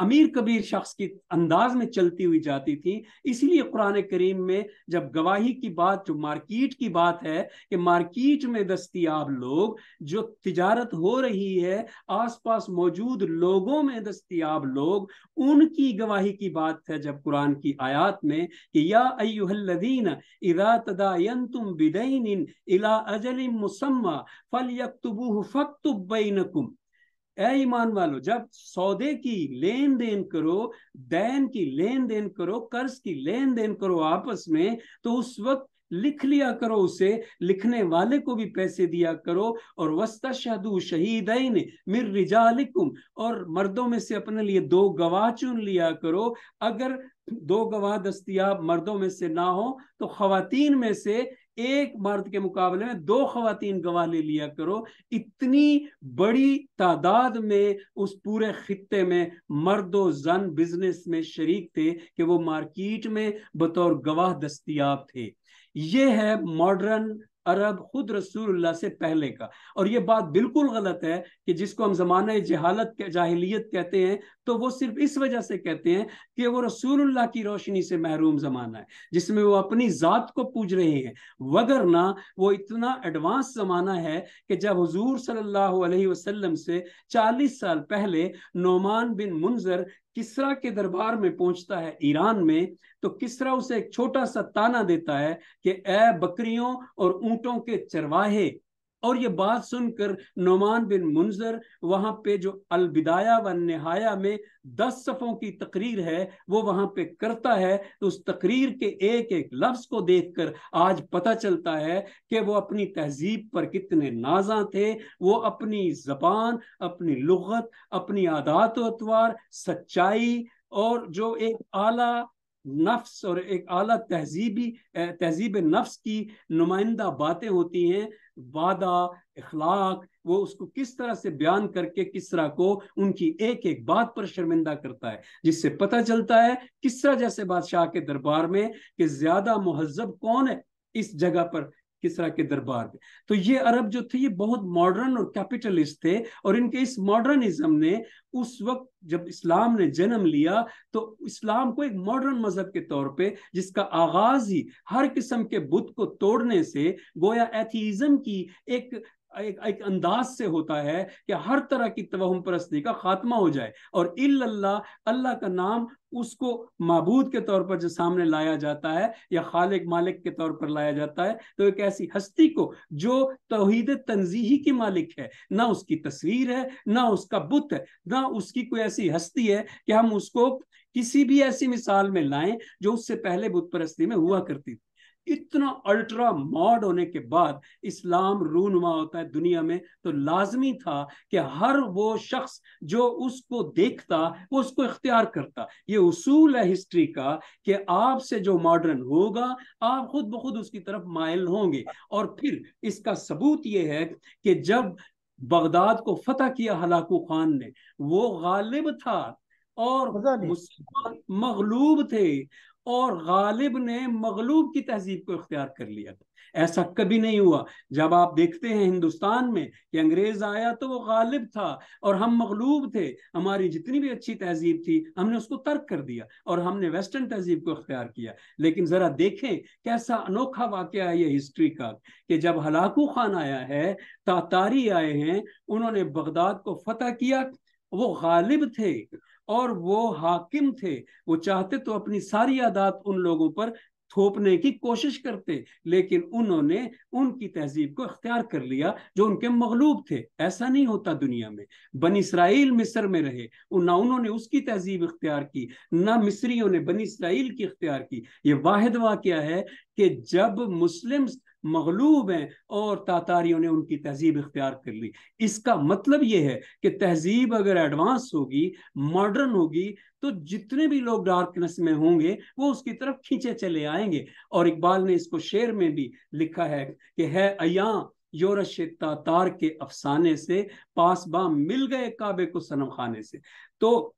अमीर कबीर शख्स की अंदाज में चलती हुई जाती थी इसलिए कुरान करीम में जब गवाही की बात जो मार्किट की बात है कि मार्किट में दस्तियाब लोग जो तिजारत हो रही है आसपास मौजूद लोगों में दस्तियाब लोग उनकी गवाही की बात है जब कुरान की आयात में कि या अयुहल्लदीन इरा तदायन तुम बिदैन इला अजलिम मुसम्मा फल यकतबू फकतुबैनकुम ईमान वालो जब सौदे की लेन देन करो दैन की लेन देन करो कर्ज की लेन देन करो आपस में तो उस वक्त लिख लिया करो उसे लिखने वाले को भी पैसे दिया करो और वस्ता शहदू शहीद मिर रिजालिकुम और मर्दों में से अपने लिए दो गवाह चुन लिया करो अगर दो गवाह दस्तियाब मर्दों में से ना हो तो खातन में से एक मर्द के मुकाबले में दो खातन गवाह ले लिया करो इतनी बड़ी तादाद में उस पूरे खत्े में मर्द जन बिजनेस में शरीक थे कि वो मार्किट में बतौर गवाह दस्तियाब थे ये है मॉडर्न अरब खुद रसूल से पहले का और ये बात बिल्कुल गलत है कि जिसको हम जमाना जहालत जाहलीत कहते हैं तो वो सिर्फ इस वजह से कहते हैं कि वो रसूलुल्लाह की रोशनी से महरूम ज़माना है जिसमें वो अपनी ज़ात को पूज रहे हैं वगरना वो इतना एडवांस ज़माना है कि जब हजूर सल्लल्लाहु अलैहि वसल्लम से 40 साल पहले नोमान बिन मुंजर किसरा के दरबार में पहुंचता है ईरान में तो किसरा उसे एक छोटा सा ताना देता है कि ए बकरियों और ऊंटों के चरवाहे और ये बात सुनकर नोमान बिन मुंजर वहाँ पे जो अलविदाया व नहाया में दस सफ़ों की तकरीर है वो वहाँ पे करता है तो उस तकरीर के एक एक लफ्ज़ को देखकर आज पता चलता है कि वो अपनी तहजीब पर कितने नाजा थे वो अपनी ज़बान अपनी लगत अपनी आदात वार सच्चाई और जो एक आला नफ्स और एक आला तहजीबी तहजीब नफ्स की नुमाइंदा बातें होती हैं वादा इखलाक वो उसको किस तरह से बयान करके किस तरह को उनकी एक एक बात पर शर्मिंदा करता है जिससे पता चलता है किस तरह जैसे बादशाह के दरबार में कि ज्यादा महजब कौन है इस जगह पर तरह के दरबार में तो ये अरब जो थे ये बहुत मॉडर्न और कैपिटलिस्ट थे और इनके इस मॉडर्निज्म ने उस वक्त जब इस्लाम ने जन्म लिया तो इस्लाम को एक मॉडर्न मजहब के तौर पे जिसका आगाज ही हर किस्म के बुत को तोड़ने से गोया एथीज्म की एक एक, एक अंदाज से होता है कि हर तरह की तवहम परस्ती का खात्मा हो जाए और इल्लाह अल्लाह का नाम उसको मबूद के तौर पर जो सामने लाया जाता है या खालिक मालिक के तौर पर लाया जाता है तो एक ऐसी हस्ती को जो तोहद तनजीही की मालिक है ना उसकी तस्वीर है ना उसका बुत है ना उसकी कोई ऐसी हस्ती है कि हम उसको किसी भी ऐसी मिसाल में लाएं जो उससे पहले बुत परस्ती में हुआ करती थी इतना अल्ट्रा मॉड होने के बाद इस्लाम रूनुमा होता है दुनिया में तो लाजमी था कि हर वो शख्स जो उसको देखता वो उसको इख्तियार करता ये उसूल है हिस्ट्री का कि आपसे जो मॉडर्न होगा आप खुद ब खुद उसकी तरफ मायल होंगे और फिर इसका सबूत ये है कि जब बगदाद को फतह किया हलाकू खान ने वो गालिब था और मुसलमान मगलूब थे और गालिब ने मगलूब की तहजीब को इख्तियार कर लिया था ऐसा कभी नहीं हुआ जब आप देखते हैं हिंदुस्तान में कि अंग्रेज आया तो वो गालिब था और हम मगलूब थे हमारी जितनी भी अच्छी तहजीब थी हमने उसको तर्क कर दिया और हमने वेस्टर्न तहजीब को अख्तियार किया लेकिन ज़रा देखें कैसा अनोखा वाक्य है ये हिस्ट्री का कि जब हलाकू खान आया है तातारी आए हैं उन्होंने बगदाद को फतेह किया वो गालिब थे और वो हाकिम थे वो चाहते तो अपनी सारी आदात उन लोगों पर थोपने की कोशिश करते लेकिन उन्होंने उनकी तहजीब को अख्तियार कर लिया जो उनके मगलूब थे ऐसा नहीं होता दुनिया में बन इसराइल मिस्र में रहे ना उन्होंने उसकी तहजीब इख्तियार की ना मिस्रियों ने बन इसराइल की इख्तियार की ये वाहिद वाक़ है कि जब मुस्लिम्स मगलूब हैं और तातारियों ने उनकी तहजीब इख्तियार कर ली इसका मतलब ये है कि तहजीब अगर एडवांस होगी मॉडर्न होगी तो जितने भी लोग डार्कनेस में होंगे वो उसकी तरफ खींचे चले आएंगे और इकबाल ने इसको शेर में भी लिखा है कि है अया योरश तातार के अफसाने से पासबा मिल गए काबे को सनम खाने से तो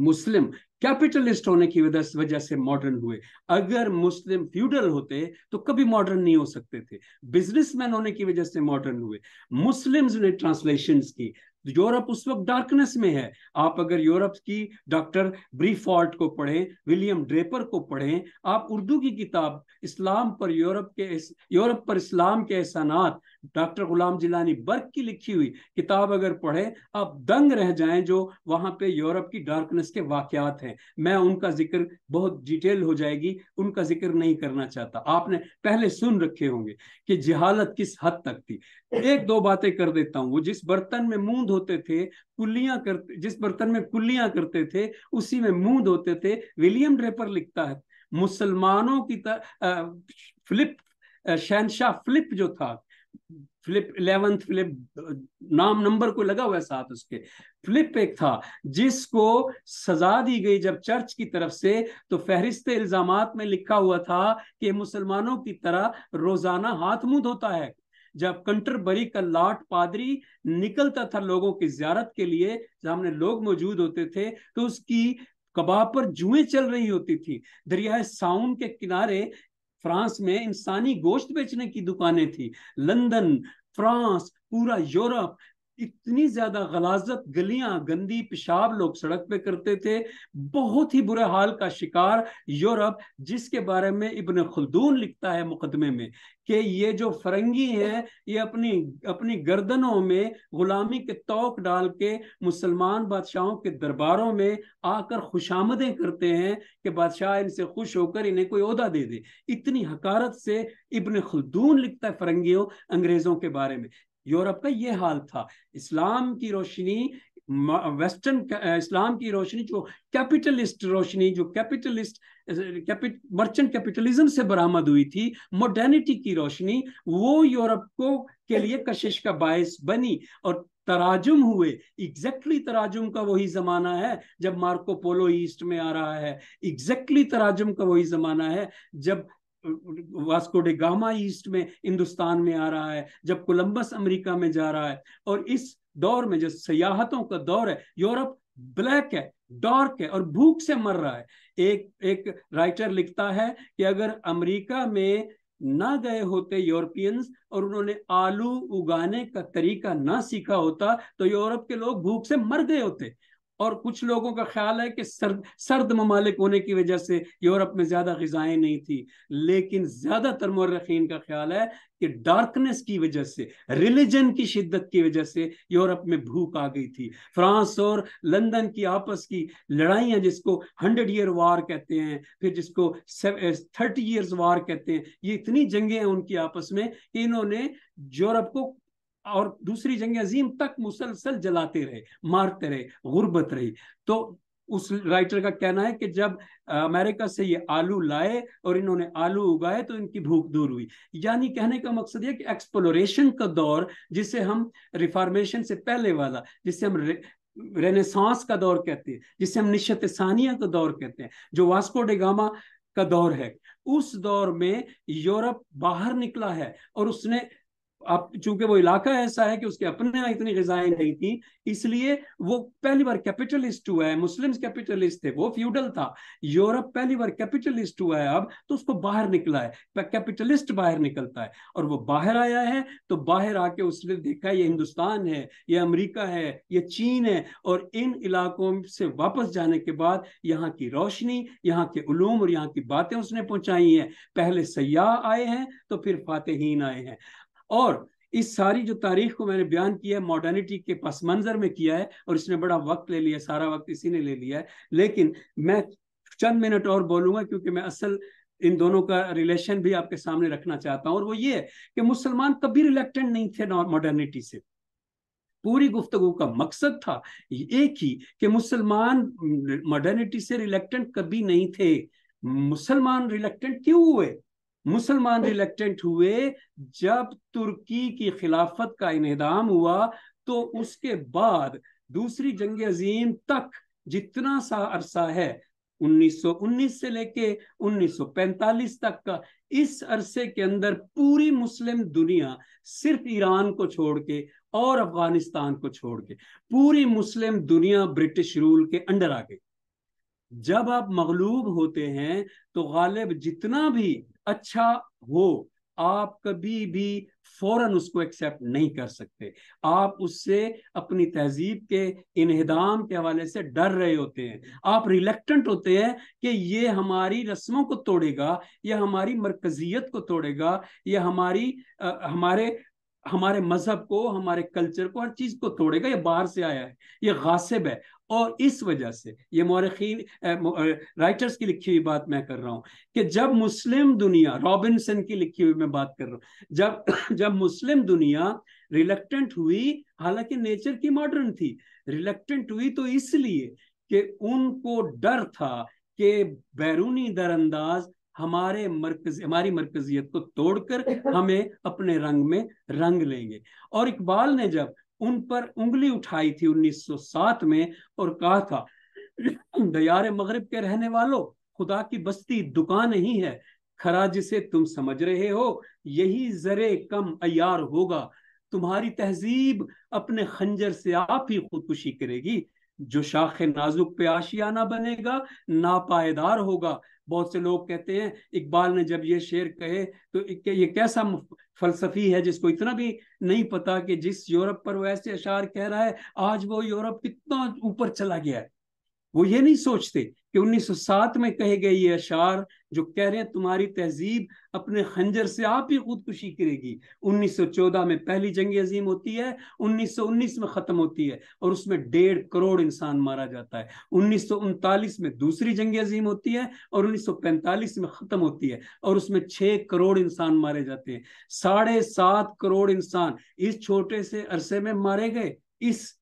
मुस्लिम कैपिटलिस्ट होने की वजह से मॉडर्न हुए अगर मुस्लिम फ्यूडल होते तो कभी मॉडर्न नहीं हो सकते थे बिजनेसमैन होने की वजह से मॉडर्न हुए मुस्लिम्स ने ट्रांसलेशन की यूरोप उस वक्त डार्कनेस में है आप अगर यूरोप की डॉक्टर ब्रीफॉल्ट को पढ़ें विलियम ड्रेपर को पढ़ें आप उर्दू की किताब इस्लाम पर यूरोप के यूरोप पर इस्लाम के एहसानात डॉक्टर गुलाम जिलानी बर्ग की लिखी हुई किताब अगर पढ़ें आप दंग रह जाएं जो वहाँ पे यूरोप की डार्कनेस के वाकत हैं है मैं उनका जिक्र बहुत डिटेल हो जाएगी उनका जिक्र नहीं करना चाहता आपने पहले सुन रखे होंगे कि जहालत किस हद तक थी एक दो बातें कर देता हूं वो जिस बर्तन में मूंद होते थे कुल्लियां करते जिस बर्तन में कुल्लियां करते थे उसी में मूंद होते थे विलियम ड्रेपर लिखता है मुसलमानों की तरह फ्लिप शहनशाह फ्लिप जो था फ्लिप इलेवेंथ फ्लिप नाम नंबर कोई लगा हुआ है साथ उसके फ्लिप एक था जिसको सजा दी गई जब चर्च की तरफ से तो फहरिस्त इल्जाम में लिखा हुआ था कि मुसलमानों की तरह रोजाना हाथ मुंह धोता है जब कंटरबरी का लाट पादरी निकलता था लोगों की जियारत के लिए सामने लोग मौजूद होते थे तो उसकी कबाब पर जुएं चल रही होती थी दरियाए साउंड के किनारे फ्रांस में इंसानी गोश्त बेचने की दुकानें थी लंदन फ्रांस पूरा यूरोप इतनी ज्यादा गलाजत गलियां गंदी पेशाब लोग सड़क पे करते थे बहुत ही बुरे हाल का शिकार यूरोप जिसके बारे में इबन खुलदून लिखता है मुकदमे में कि ये जो फरंगी हैं ये अपनी अपनी गर्दनों में गुलामी के तोक डाल के मुसलमान बादशाहों के दरबारों में आकर खुशामदें करते हैं कि बादशाह इनसे खुश होकर इन्हें कोई अहदा दे दे इतनी हकारत से इबन खुलदून लिखता है फरंगियों अंग्रेज़ों के बारे में यूरोप का ये हाल था इस्लाम की रोशनी वेस्टर्न इस्लाम की रोशनी जो कैपिटलिस्ट रोशनी जो कैपिटलिस्ट कैपिट मर्चेंट कैपिटलिज्म से बरामद हुई थी मॉडर्निटी की रोशनी वो यूरोप को के लिए कशिश का बायस बनी और तराजुम हुए एग्जैक्टली exactly तराजुम का वही जमाना है जब मार्को पोलो ईस्ट में आ रहा है एग्जैक्टली exactly तराजुम का वही जमाना है जब वास्को डे गामा ईस्ट में हिंदुस्तान में आ रहा है जब कोलंबस अमेरिका में जा रहा है और इस दौर में जो सियाहतों का दौर है यूरोप ब्लैक है डार्क है और भूख से मर रहा है एक एक राइटर लिखता है कि अगर अमेरिका में ना गए होते यूरोपियंस और उन्होंने आलू उगाने का तरीका ना सीखा होता तो यूरोप के लोग भूख से मर गए होते और कुछ लोगों का ख्याल है कि सर्द सर्द ममालिक होने की वजह से यूरोप में ज़्यादा गजाएं नहीं थी लेकिन ज़्यादातर मर्रखीन का ख्याल है कि डार्कनेस की वजह से रिलीजन की शिद्दत की वजह से यूरोप में भूख आ गई थी फ्रांस और लंदन की आपस की लड़ाइयाँ जिसको हंड्रेड ईयर वार कहते हैं फिर जिसको थर्टी ईयर्स वार कहते हैं ये इतनी जंगें हैं उनकी आपस में कि इन्होंने यूरोप को और दूसरी जंग अजीम तक मुसलसल जलाते रहे मारते रहे गुर्बत रही तो उस राइटर का कहना है कि जब अमेरिका से ये आलू लाए और इन्होंने आलू उगाए तो इनकी भूख दूर हुई यानी कहने का मकसद ये कि एक्सप्लोरेशन का दौर जिसे हम रिफॉर्मेशन से पहले वाला जिसे हम रे, रेनेसांस का दौर कहते हैं जिसे हम निशत सानिया का दौर कहते हैं जो वास्को डेगामा का दौर है उस दौर में यूरोप बाहर निकला है और उसने अब चूंकि वो इलाका ऐसा है कि उसके अपने यहाँ इतनी गजाएं नहीं थी इसलिए वो पहली बार कैपिटलिस्ट हुआ है मुस्लिम कैपिटलिस्ट थे वो फ्यूडल था यूरोप पहली बार कैपिटलिस्ट हुआ है अब तो उसको बाहर निकला है कैपिटलिस्ट बाहर निकलता है और वो बाहर आया है तो बाहर आके उसने देखा ये हिंदुस्तान है ये अमरीका है ये चीन है और इन इलाकों से वापस जाने के बाद यहाँ की रोशनी यहाँ के उलूम और यहाँ की बातें उसने पहुंचाई हैं पहले सयाह आए हैं तो फिर फातेहीन आए हैं और इस सारी जो तारीख को मैंने बयान किया है मॉडर्निटी के पस मंजर में किया है और इसने बड़ा वक्त ले लिया सारा वक्त इसी ने ले लिया है लेकिन मैं चंद मिनट और बोलूंगा क्योंकि मैं असल इन दोनों का रिलेशन भी आपके सामने रखना चाहता हूँ और वो ये है कि मुसलमान कभी रिलेक्टेंट नहीं थे मॉडर्निटी से पूरी गुफ्तगु का मकसद था एक ही कि मुसलमान मॉडर्निटी से रिलेक्टेंट कभी नहीं थे मुसलमान रिलेक्टेंट क्यों हुए मुसलमान रिलेक्टेंट तो- हुए जब तुर्की की खिलाफत का इनहदाम हुआ तो उसके बाद दूसरी जंग अजीम तक जितना सा अरसा है 1919 से लेके 1945 तक का इस अरसे के अंदर पूरी मुस्लिम दुनिया सिर्फ ईरान को छोड़ के और अफगानिस्तान को छोड़ के पूरी मुस्लिम दुनिया ब्रिटिश रूल के अंडर आ गई जब आप मगलूब होते हैं तो गालिब जितना भी अच्छा हो आप कभी भी फौरन उसको एक्सेप्ट नहीं कर सकते आप उससे अपनी तहजीब के इनहदाम के हवाले से डर रहे होते हैं आप रिलेक्टेंट होते हैं कि ये हमारी रस्मों को तोड़ेगा यह हमारी मरकजियत को तोड़ेगा यह हमारी आ, हमारे हमारे मजहब को हमारे कल्चर को हर चीज को तोड़ेगा ये बाहर से आया है ये गासिब है और इस वजह से ये मौरखीन राइटर्स की लिखी हुई बात मैं कर रहा हूँ कि जब मुस्लिम दुनिया रॉबिनसन की लिखी हुई मैं बात कर रहा हूँ जब जब मुस्लिम दुनिया रिलेक्टेंट हुई हालांकि नेचर की मॉडर्न थी रिलेक्टेंट हुई तो इसलिए कि उनको डर था कि बैरूनी दरअंदाज हमारे मरकज हमारी मरकजियत को तोड़कर हमें अपने रंग में रंग लेंगे और इकबाल ने जब उन पर उंगली उठाई थी 1907 में और कहा था दयार मगरब के रहने वालों खुदा की बस्ती दुकान नहीं है खरा जिसे तुम समझ रहे हो यही जरे कम अयार होगा तुम्हारी तहजीब अपने खंजर से आप ही खुदकुशी करेगी जो शाख नाजुक पे आशियाना बनेगा नापायदार होगा बहुत से लोग कहते हैं इकबाल ने जब ये शेर कहे तो ये कैसा फलसफी है जिसको इतना भी नहीं पता कि जिस यूरोप पर वो ऐसे अशार कह रहा है आज वो यूरोप कितना ऊपर चला गया है वो ये नहीं सोचते कि 1907 में कहे गए ये अशार जो कह रहे हैं तुम्हारी तहजीब अपने खंजर से आप ही खुदकुशी करेगी 1914 में पहली जंग अजीम होती है 1919 में ख़त्म होती है और उसमें डेढ़ करोड़ इंसान मारा जाता है उन्नीस में दूसरी जंग अजीम होती है और 1945 में ख़त्म होती है और उसमें छः करोड़ इंसान मारे जाते हैं साढ़े सात करोड़ इंसान इस छोटे से अरसे में मारे गए इस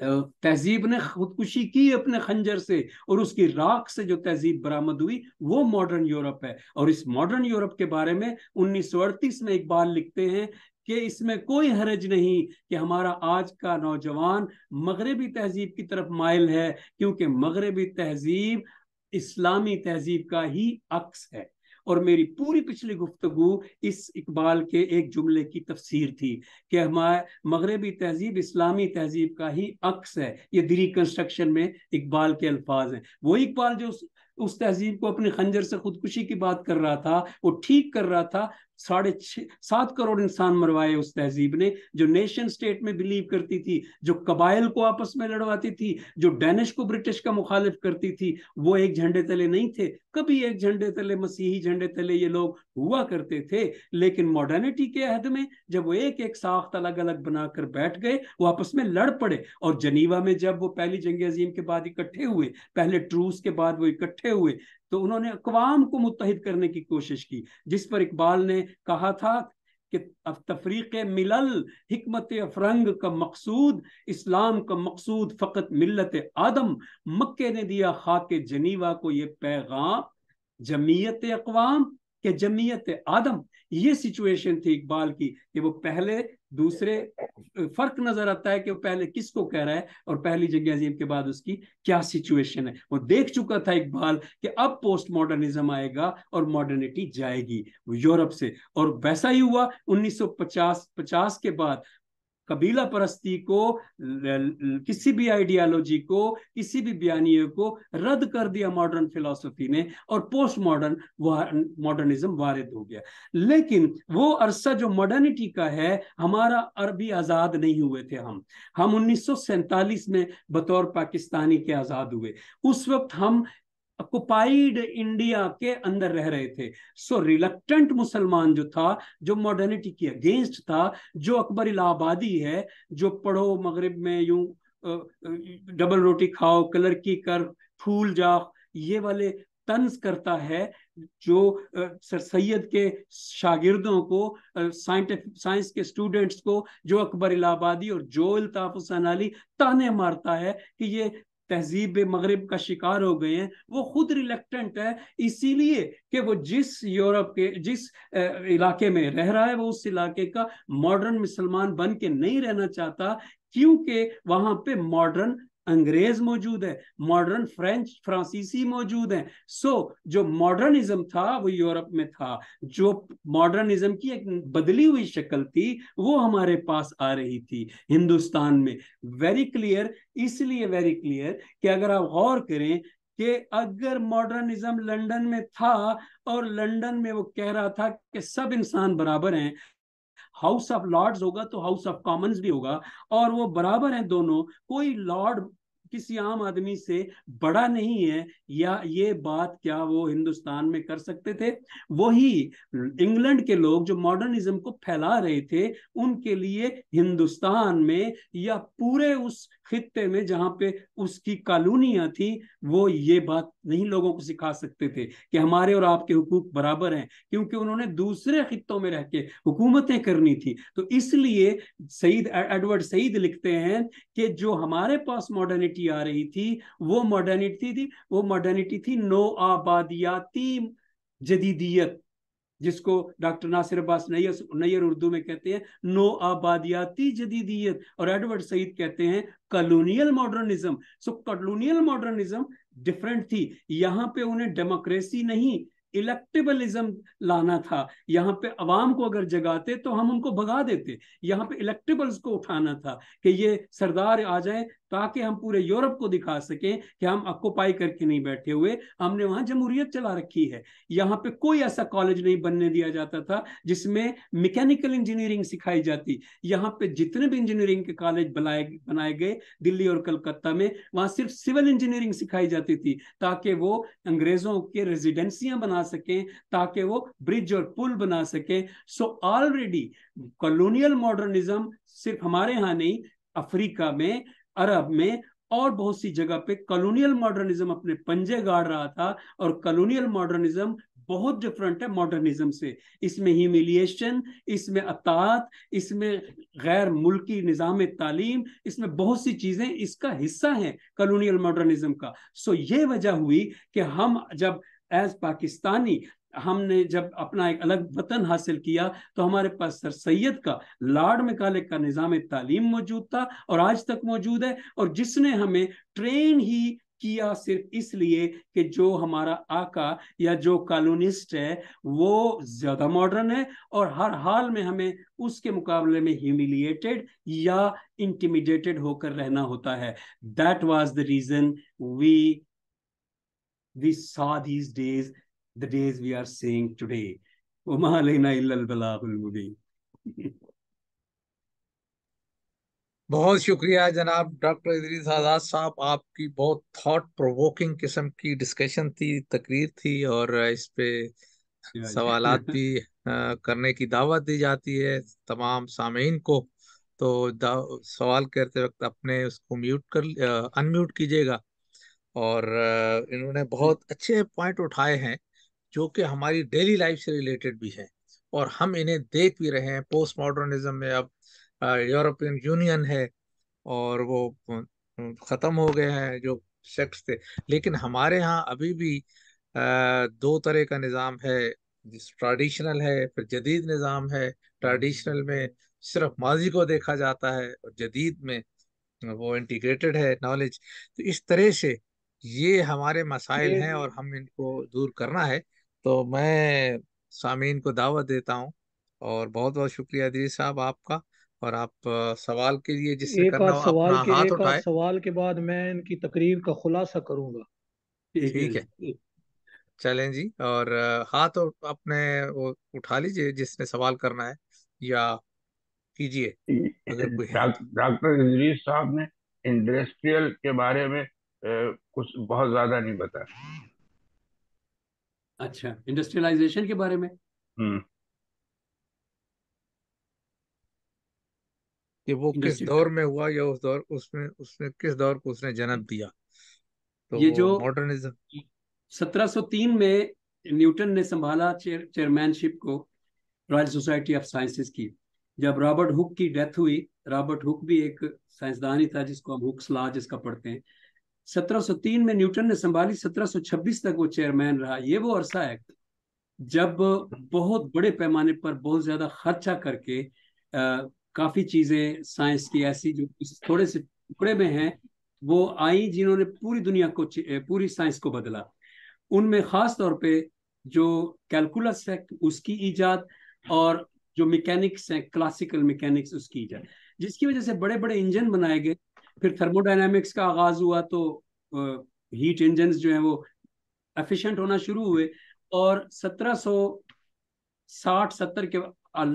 तहजीब ने खुदकुशी की अपने खंजर से और उसकी राख से जो तहजीब बरामद हुई वो मॉडर्न यूरोप है और इस मॉडर्न यूरोप के बारे में अड़तीस में इकबाल लिखते हैं कि इसमें कोई हरज नहीं कि हमारा आज का नौजवान मगरबी तहजीब की तरफ मायल है क्योंकि मगरबी तहजीब इस्लामी तहजीब का ही अक्स है और मेरी पूरी पिछली गुफ्तु इस इकबाल के एक जुमले की तफसीर थी कि हमारे मगरबी तहजीब इस्लामी तहजीब का ही अक्स है ये दी कंस्ट्रक्शन में इकबाल के अल्फाज हैं वो इकबाल जो उस तहजीब को अपने खंजर से खुदकुशी की बात कर रहा था वो ठीक कर रहा था साढ़े छ सात करोड़ इंसान मरवाए उस तहजीब ने जो नेशन स्टेट में बिलीव करती थी जो कबाइल को आपस में लड़वाती थी जो डेनिश को ब्रिटिश का मुखालिफ करती थी वो एक झंडे तले नहीं थे कभी एक झंडे तले मसीही झंडे तले ये लोग हुआ करते थे लेकिन मॉडर्निटी के अहद में जब वो एक एक साख्त अलग अलग बनाकर बैठ गए वो आपस में लड़ पड़े और जनीवा में जब वो पहली जंग अजीम के बाद इकट्ठे हुए पहले ट्रूस के बाद वो इकट्ठे हुए तो उन्होंने अकवाम को मुतहद करने की कोशिश की जिस पर इकबाल ने कहा था कि तफरीक मिलल हमत अफरंग का मकसूद इस्लाम का मकसूद फ़कत मिलत आदम मक्के ने दिया खाके जनीवा को यह पैगाम जमीयत अकवाम कि जमीयत आदम ये सिचुएशन थी इकबाल की कि वो पहले दूसरे फर्क नजर आता है कि वो पहले किसको कह रहा है और पहली जगह अजीम के बाद उसकी क्या सिचुएशन है वो देख चुका था इकबाल कि अब पोस्ट मॉडर्निज्म आएगा और मॉडर्निटी जाएगी यूरोप से और वैसा ही हुआ 1950 50 के बाद कबीला परस्ती को किसी भी आइडियालॉजी को किसी भी बयानियों को रद्द कर दिया मॉडर्न फिलोसफी ने और पोस्ट मॉडर्न मॉडर्निज्म वारिद हो गया लेकिन वो अरसा जो मॉडर्निटी का है हमारा अरबी आज़ाद नहीं हुए थे हम हम उन्नीस में बतौर पाकिस्तानी के आज़ाद हुए उस वक्त हम ऑक्युपाइड इंडिया के अंदर रह रहे थे सो रिलक्टेंट मुसलमान जो था जो मॉडर्निटी के अगेंस्ट था जो अकबर इलाहाबादी है जो पढ़ो मगरब में यूं डबल रोटी खाओ कलर की कर फूल जा ये वाले तंज करता है जो सर सैयद के शागिर्दों को साइंटिफिक साइंस के स्टूडेंट्स को जो अकबर इलाहाबादी और जो अल्ताफ हुसैन अली ताने मारता है कि ये तहजीब मगरब का शिकार हो गए हैं वो खुद रिलेक्टेंट है इसीलिए कि वो जिस यूरोप के जिस इलाके में रह रहा है वो उस इलाके का मॉडर्न मुसलमान बन के नहीं रहना चाहता क्योंकि वहां पे मॉडर्न अंग्रेज मौजूद है मॉडर्न फ्रेंच फ्रांसीसी मौजूद है सो so, जो मॉडर्निज्म था वो यूरोप में था जो मॉडर्निज्म की एक बदली हुई शक्ल थी वो हमारे पास आ रही थी हिंदुस्तान में वेरी क्लियर इसलिए वेरी क्लियर कि अगर आप गौर करें कि अगर मॉडर्निज्म लंदन में था और लंदन में वो कह रहा था कि सब इंसान बराबर हैं हाउस ऑफ लॉर्ड्स होगा तो हाउस ऑफ कॉमन्स भी होगा और वो बराबर हैं दोनों कोई लॉर्ड किसी आम आदमी से बड़ा नहीं है या ये बात क्या वो हिंदुस्तान में कर सकते थे वही इंग्लैंड के लोग जो मॉडर्निज्म को फैला रहे थे उनके लिए हिंदुस्तान में या पूरे उस खत्ते में जहाँ पे उसकी कॉलोनियाँ थी वो ये बात नहीं लोगों को सिखा सकते थे कि हमारे और आपके हुकूक बराबर हैं क्योंकि उन्होंने दूसरे खत्तों में रह के हुकूमतें करनी थी तो इसलिए सईद एडवर्ड सईद लिखते हैं कि जो हमारे पास मॉडर्निटी की आ रही थी वो मॉडर्निटी थी वो मॉडर्निटी थी नो आबादियाती जदीदियत जिसको डॉक्टर नासिर अब्बास नैयर नैयर उर्दू में कहते हैं नो आबादियाती जदीदियत और एडवर्ड सईद कहते हैं colonial modernism so colonial modernism different थी यहाँ पे उन्हें डेमोक्रेसी नहीं इलेक्टेबलिज्म लाना था यहाँ पे अवाम को अगर जगाते तो हम उनको भगा देते यहाँ पे इलेक्टेबल्स को उठाना था कि ये सरदार आ जाए ताकि हम पूरे यूरोप को दिखा सकें कि हम अकोपाई करके नहीं बैठे हुए हमने वहां जमहूरियत चला रखी है यहाँ पे कोई ऐसा कॉलेज नहीं बनने दिया जाता था जिसमें मैकेनिकल इंजीनियरिंग सिखाई जाती यहाँ पे जितने भी इंजीनियरिंग के कॉलेज बनाए बनाए गए दिल्ली और कलकत्ता में वहां सिर्फ सिविल इंजीनियरिंग सिखाई जाती थी ताकि वो अंग्रेजों के रेजिडेंसियां बना सकें ताकि वो ब्रिज और पुल बना सकें सो ऑलरेडी कॉलोनियल मॉडर्निज्म सिर्फ हमारे यहाँ नहीं अफ्रीका में अरब में और बहुत सी जगह पे कॉलोनियल मॉडर्निज्म अपने पंजे गाड़ रहा था और कॉलोनियल मॉडर्निज्म बहुत डिफरेंट है मॉडर्निज्म से इसमें ह्यूमिलिएशन इसमें अतात इसमें गैर मुल्की निज़ाम तालीम इसमें बहुत सी चीज़ें इसका हिस्सा हैं कॉलोनियल मॉडर्निज्म का सो ये वजह हुई कि हम जब एज पाकिस्तानी हमने जब अपना एक अलग वतन हासिल किया तो हमारे पास सर सैयद का लाड मकाले का निज़ाम तालीम मौजूद था और आज तक मौजूद है और जिसने हमें ट्रेन ही किया सिर्फ इसलिए कि जो हमारा आका या जो कॉलोनिस्ट है वो ज्यादा मॉडर्न है और हर हाल में हमें उसके मुकाबले में ह्यूमिलिएटेड या इंटिमिडेटेड होकर रहना होता है that was the reason we we saw these days the days we are seeing today. बहुत शुक्रिया जनाब डॉक्टर इदरीस आज़ाद साहब आपकी बहुत थॉट प्रोवोकिंग किस्म की डिस्कशन थी तकरीर थी और इस पे सवाल भी करने की दावत दी जाती है तमाम सामीन को तो सवाल करते वक्त अपने उसको म्यूट कर अनम्यूट कीजिएगा और इन्होंने बहुत अच्छे पॉइंट उठाए हैं जो कि हमारी डेली लाइफ से रिलेटेड भी हैं और हम इन्हें देख भी रहे हैं पोस्ट मॉडर्निज्म में अब यूरोपियन यूनियन है और वो ख़त्म हो गए हैं जो शख्स थे लेकिन हमारे यहाँ अभी भी दो तरह का निज़ाम है जिस ट्रेडिशनल है फिर जदीद निज़ाम है ट्रेडिशनल में सिर्फ माजी को देखा जाता है और जदीद में वो इंटीग्रेटेड है नॉलेज तो इस तरह से ये हमारे मसाइल हैं और हम इनको दूर करना है तो मैं सामीन को दावत देता हूँ और बहुत बहुत शुक्रिया अदीर साहब आपका और आप सवाल के लिए जिससे एक करना हो, सवाल के हाथ एक आध उठाए सवाल के बाद मैं इनकी तकरीर का खुलासा करूंगा ठीक है चलें जी और हाथ और अपने वो उठा लीजिए जिसने सवाल करना है या कीजिए अगर कोई है डॉक्टर इजरीस साहब ने इंडस्ट्रियल के बारे में कुछ बहुत ज्यादा नहीं बताया अच्छा इंडस्ट्रियलाइजेशन के बारे में हम्म। कि वो किस दौर में हुआ या उस दौर उसमें उसने किस दौर को उसने जन्म दिया तो ये जो मॉडर्निज्म 1703 में न्यूटन ने संभाला चेयरमैनशिप को रॉयल सोसाइटी ऑफ साइंसेस की जब रॉबर्ट हुक की डेथ हुई रॉबर्ट हुक भी एक साइंसदान ही था जिसको हम हुक्स लॉ जिसका पढ़ते हैं 1703 में न्यूटन ने संभाली 1726 तक वो चेयरमैन रहा ये वो अरसा है जब बहुत बड़े पैमाने पर बहुत ज्यादा खर्चा करके आ, काफी चीजें साइंस की ऐसी जो थोड़े से टुकड़े में हैं वो आई जिन्होंने पूरी दुनिया को पूरी साइंस को बदला उनमें खास तौर पे जो कैलकुलस है उसकी ईजाद और जो मैकेनिक्स हैं क्लासिकल मैकेनिक्स उसकी ईजाद जिसकी वजह से बड़े बड़े इंजन बनाए गए फिर थर्मोडाइनमिक्स का आगाज हुआ तो हीट uh, इंजन जो है वो एफिशिएंट होना शुरू हुए और 1760 सत्तर के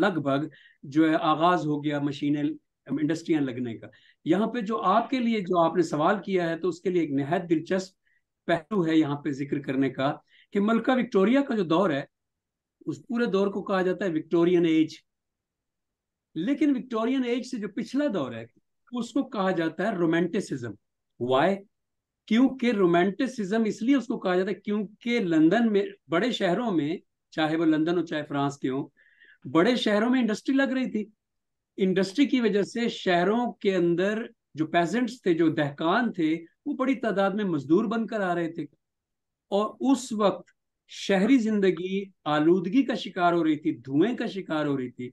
लगभग जो है आगाज हो गया मशीनें इंडस्ट्रियां लगने का यहाँ पे जो आपके लिए जो आपने सवाल किया है तो उसके लिए एक नहायत दिलचस्प पहलू है यहाँ पे जिक्र करने का कि मलका विक्टोरिया का जो दौर है उस पूरे दौर को कहा जाता है विक्टोरियन एज लेकिन विक्टोरियन एज से जो पिछला दौर है उसको कहा जाता है रोमांटिसिज्म वाई क्योंकि रोमांटिसिज्म इसलिए उसको कहा जाता है क्योंकि लंदन में बड़े शहरों में चाहे वो लंदन हो चाहे फ्रांस के हो बड़े शहरों में इंडस्ट्री लग रही थी इंडस्ट्री की वजह से शहरों के अंदर जो पेजेंट्स थे जो दहकान थे वो बड़ी तादाद में मजदूर बनकर आ रहे थे और उस वक्त शहरी जिंदगी आलूदगी का शिकार हो रही थी धुएं का शिकार हो रही थी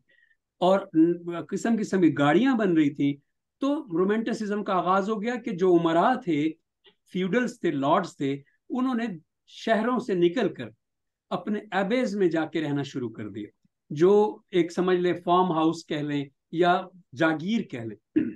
और किस्म किस्म की गाड़ियां बन रही थी तो रोमेंटिसिज्म का आगाज हो गया कि जो उमरा थे फ्यूडल्स थे लॉर्ड्स थे उन्होंने शहरों से निकल कर अपने एबेज में जाके रहना शुरू कर दिया जो एक समझ ले फार्म हाउस कह लें या जागीर कह लें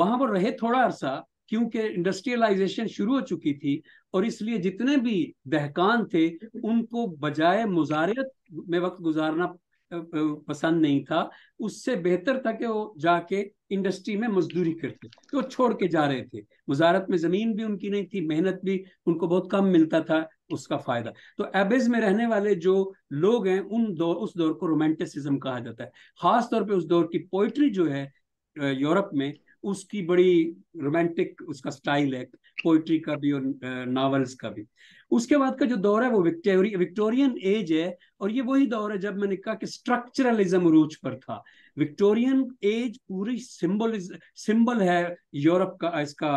वहां पर रहे थोड़ा अरसा क्योंकि इंडस्ट्रियलाइजेशन शुरू हो चुकी थी और इसलिए जितने भी दहकान थे उनको बजाय मुजारियत में वक्त गुजारना पसंद नहीं था उससे बेहतर था कि वो जाके इंडस्ट्री में मजदूरी करते तो छोड़ के जा रहे थे वजारत में ज़मीन भी उनकी नहीं थी मेहनत भी उनको बहुत कम मिलता था उसका फायदा तो एबेज में रहने वाले जो लोग हैं उन दौर उस दौर को रोमांटिसिज्म कहा जाता है खास तौर पे उस दौर की पोइट्री जो है यूरोप में उसकी बड़ी रोमांटिक उसका स्टाइल है पोइट्री का भी और नावल्स का भी उसके बाद का जो दौर है वो विक्टोरियन विक्टोरियन एज है और ये वही दौर है जब मैंने कहा कि स्ट्रक्चरलिज्म रूज पर था विक्टोरियन एज पूरी सिंबल सिंबल है यूरोप का इसका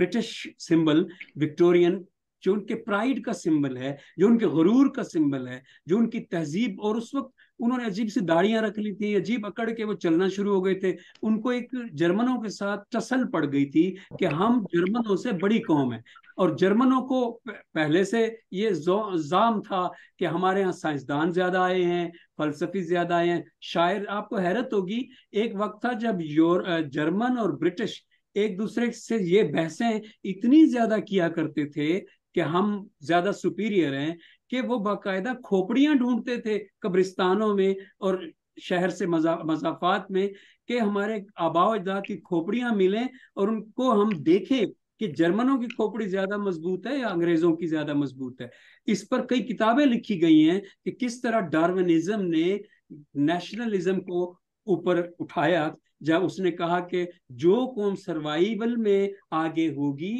ब्रिटिश सिंबल विक्टोरियन जो उनके प्राइड का सिंबल है जो उनके गुरूर का सिंबल है जो उनकी तहजीब और उस वक्त उन्होंने अजीब सी दाढ़ियां रख ली थी अजीब अकड़ के वो चलना शुरू हो गए थे उनको एक जर्मनों के साथ टसल पड़ गई थी कि हम जर्मनों से बड़ी कौम है और जर्मनों को पहले से ये जाम था कि हमारे यहाँ साइंसदान ज्यादा आए हैं फलसफी ज्यादा आए हैं शायर आपको हैरत होगी एक वक्त था जब योर जर्मन और ब्रिटिश एक दूसरे से ये बहसें इतनी ज्यादा किया करते थे कि हम ज्यादा सुपीरियर हैं कि वो बाकायदा खोपड़ियां ढूंढते थे कब्रिस्तानों में और शहर से मजा मजाफात में कि हमारे आबाजा अजदाद की खोपड़ियां मिलें और उनको हम देखें कि जर्मनों की खोपड़ी ज्यादा मजबूत है या अंग्रेजों की ज्यादा मजबूत है इस पर कई किताबें लिखी गई हैं कि किस तरह डार्विनिज्म ने नेशनलिज्म को ऊपर उठाया जब उसने कहा कि जो कौम सर्वाइवल में आगे होगी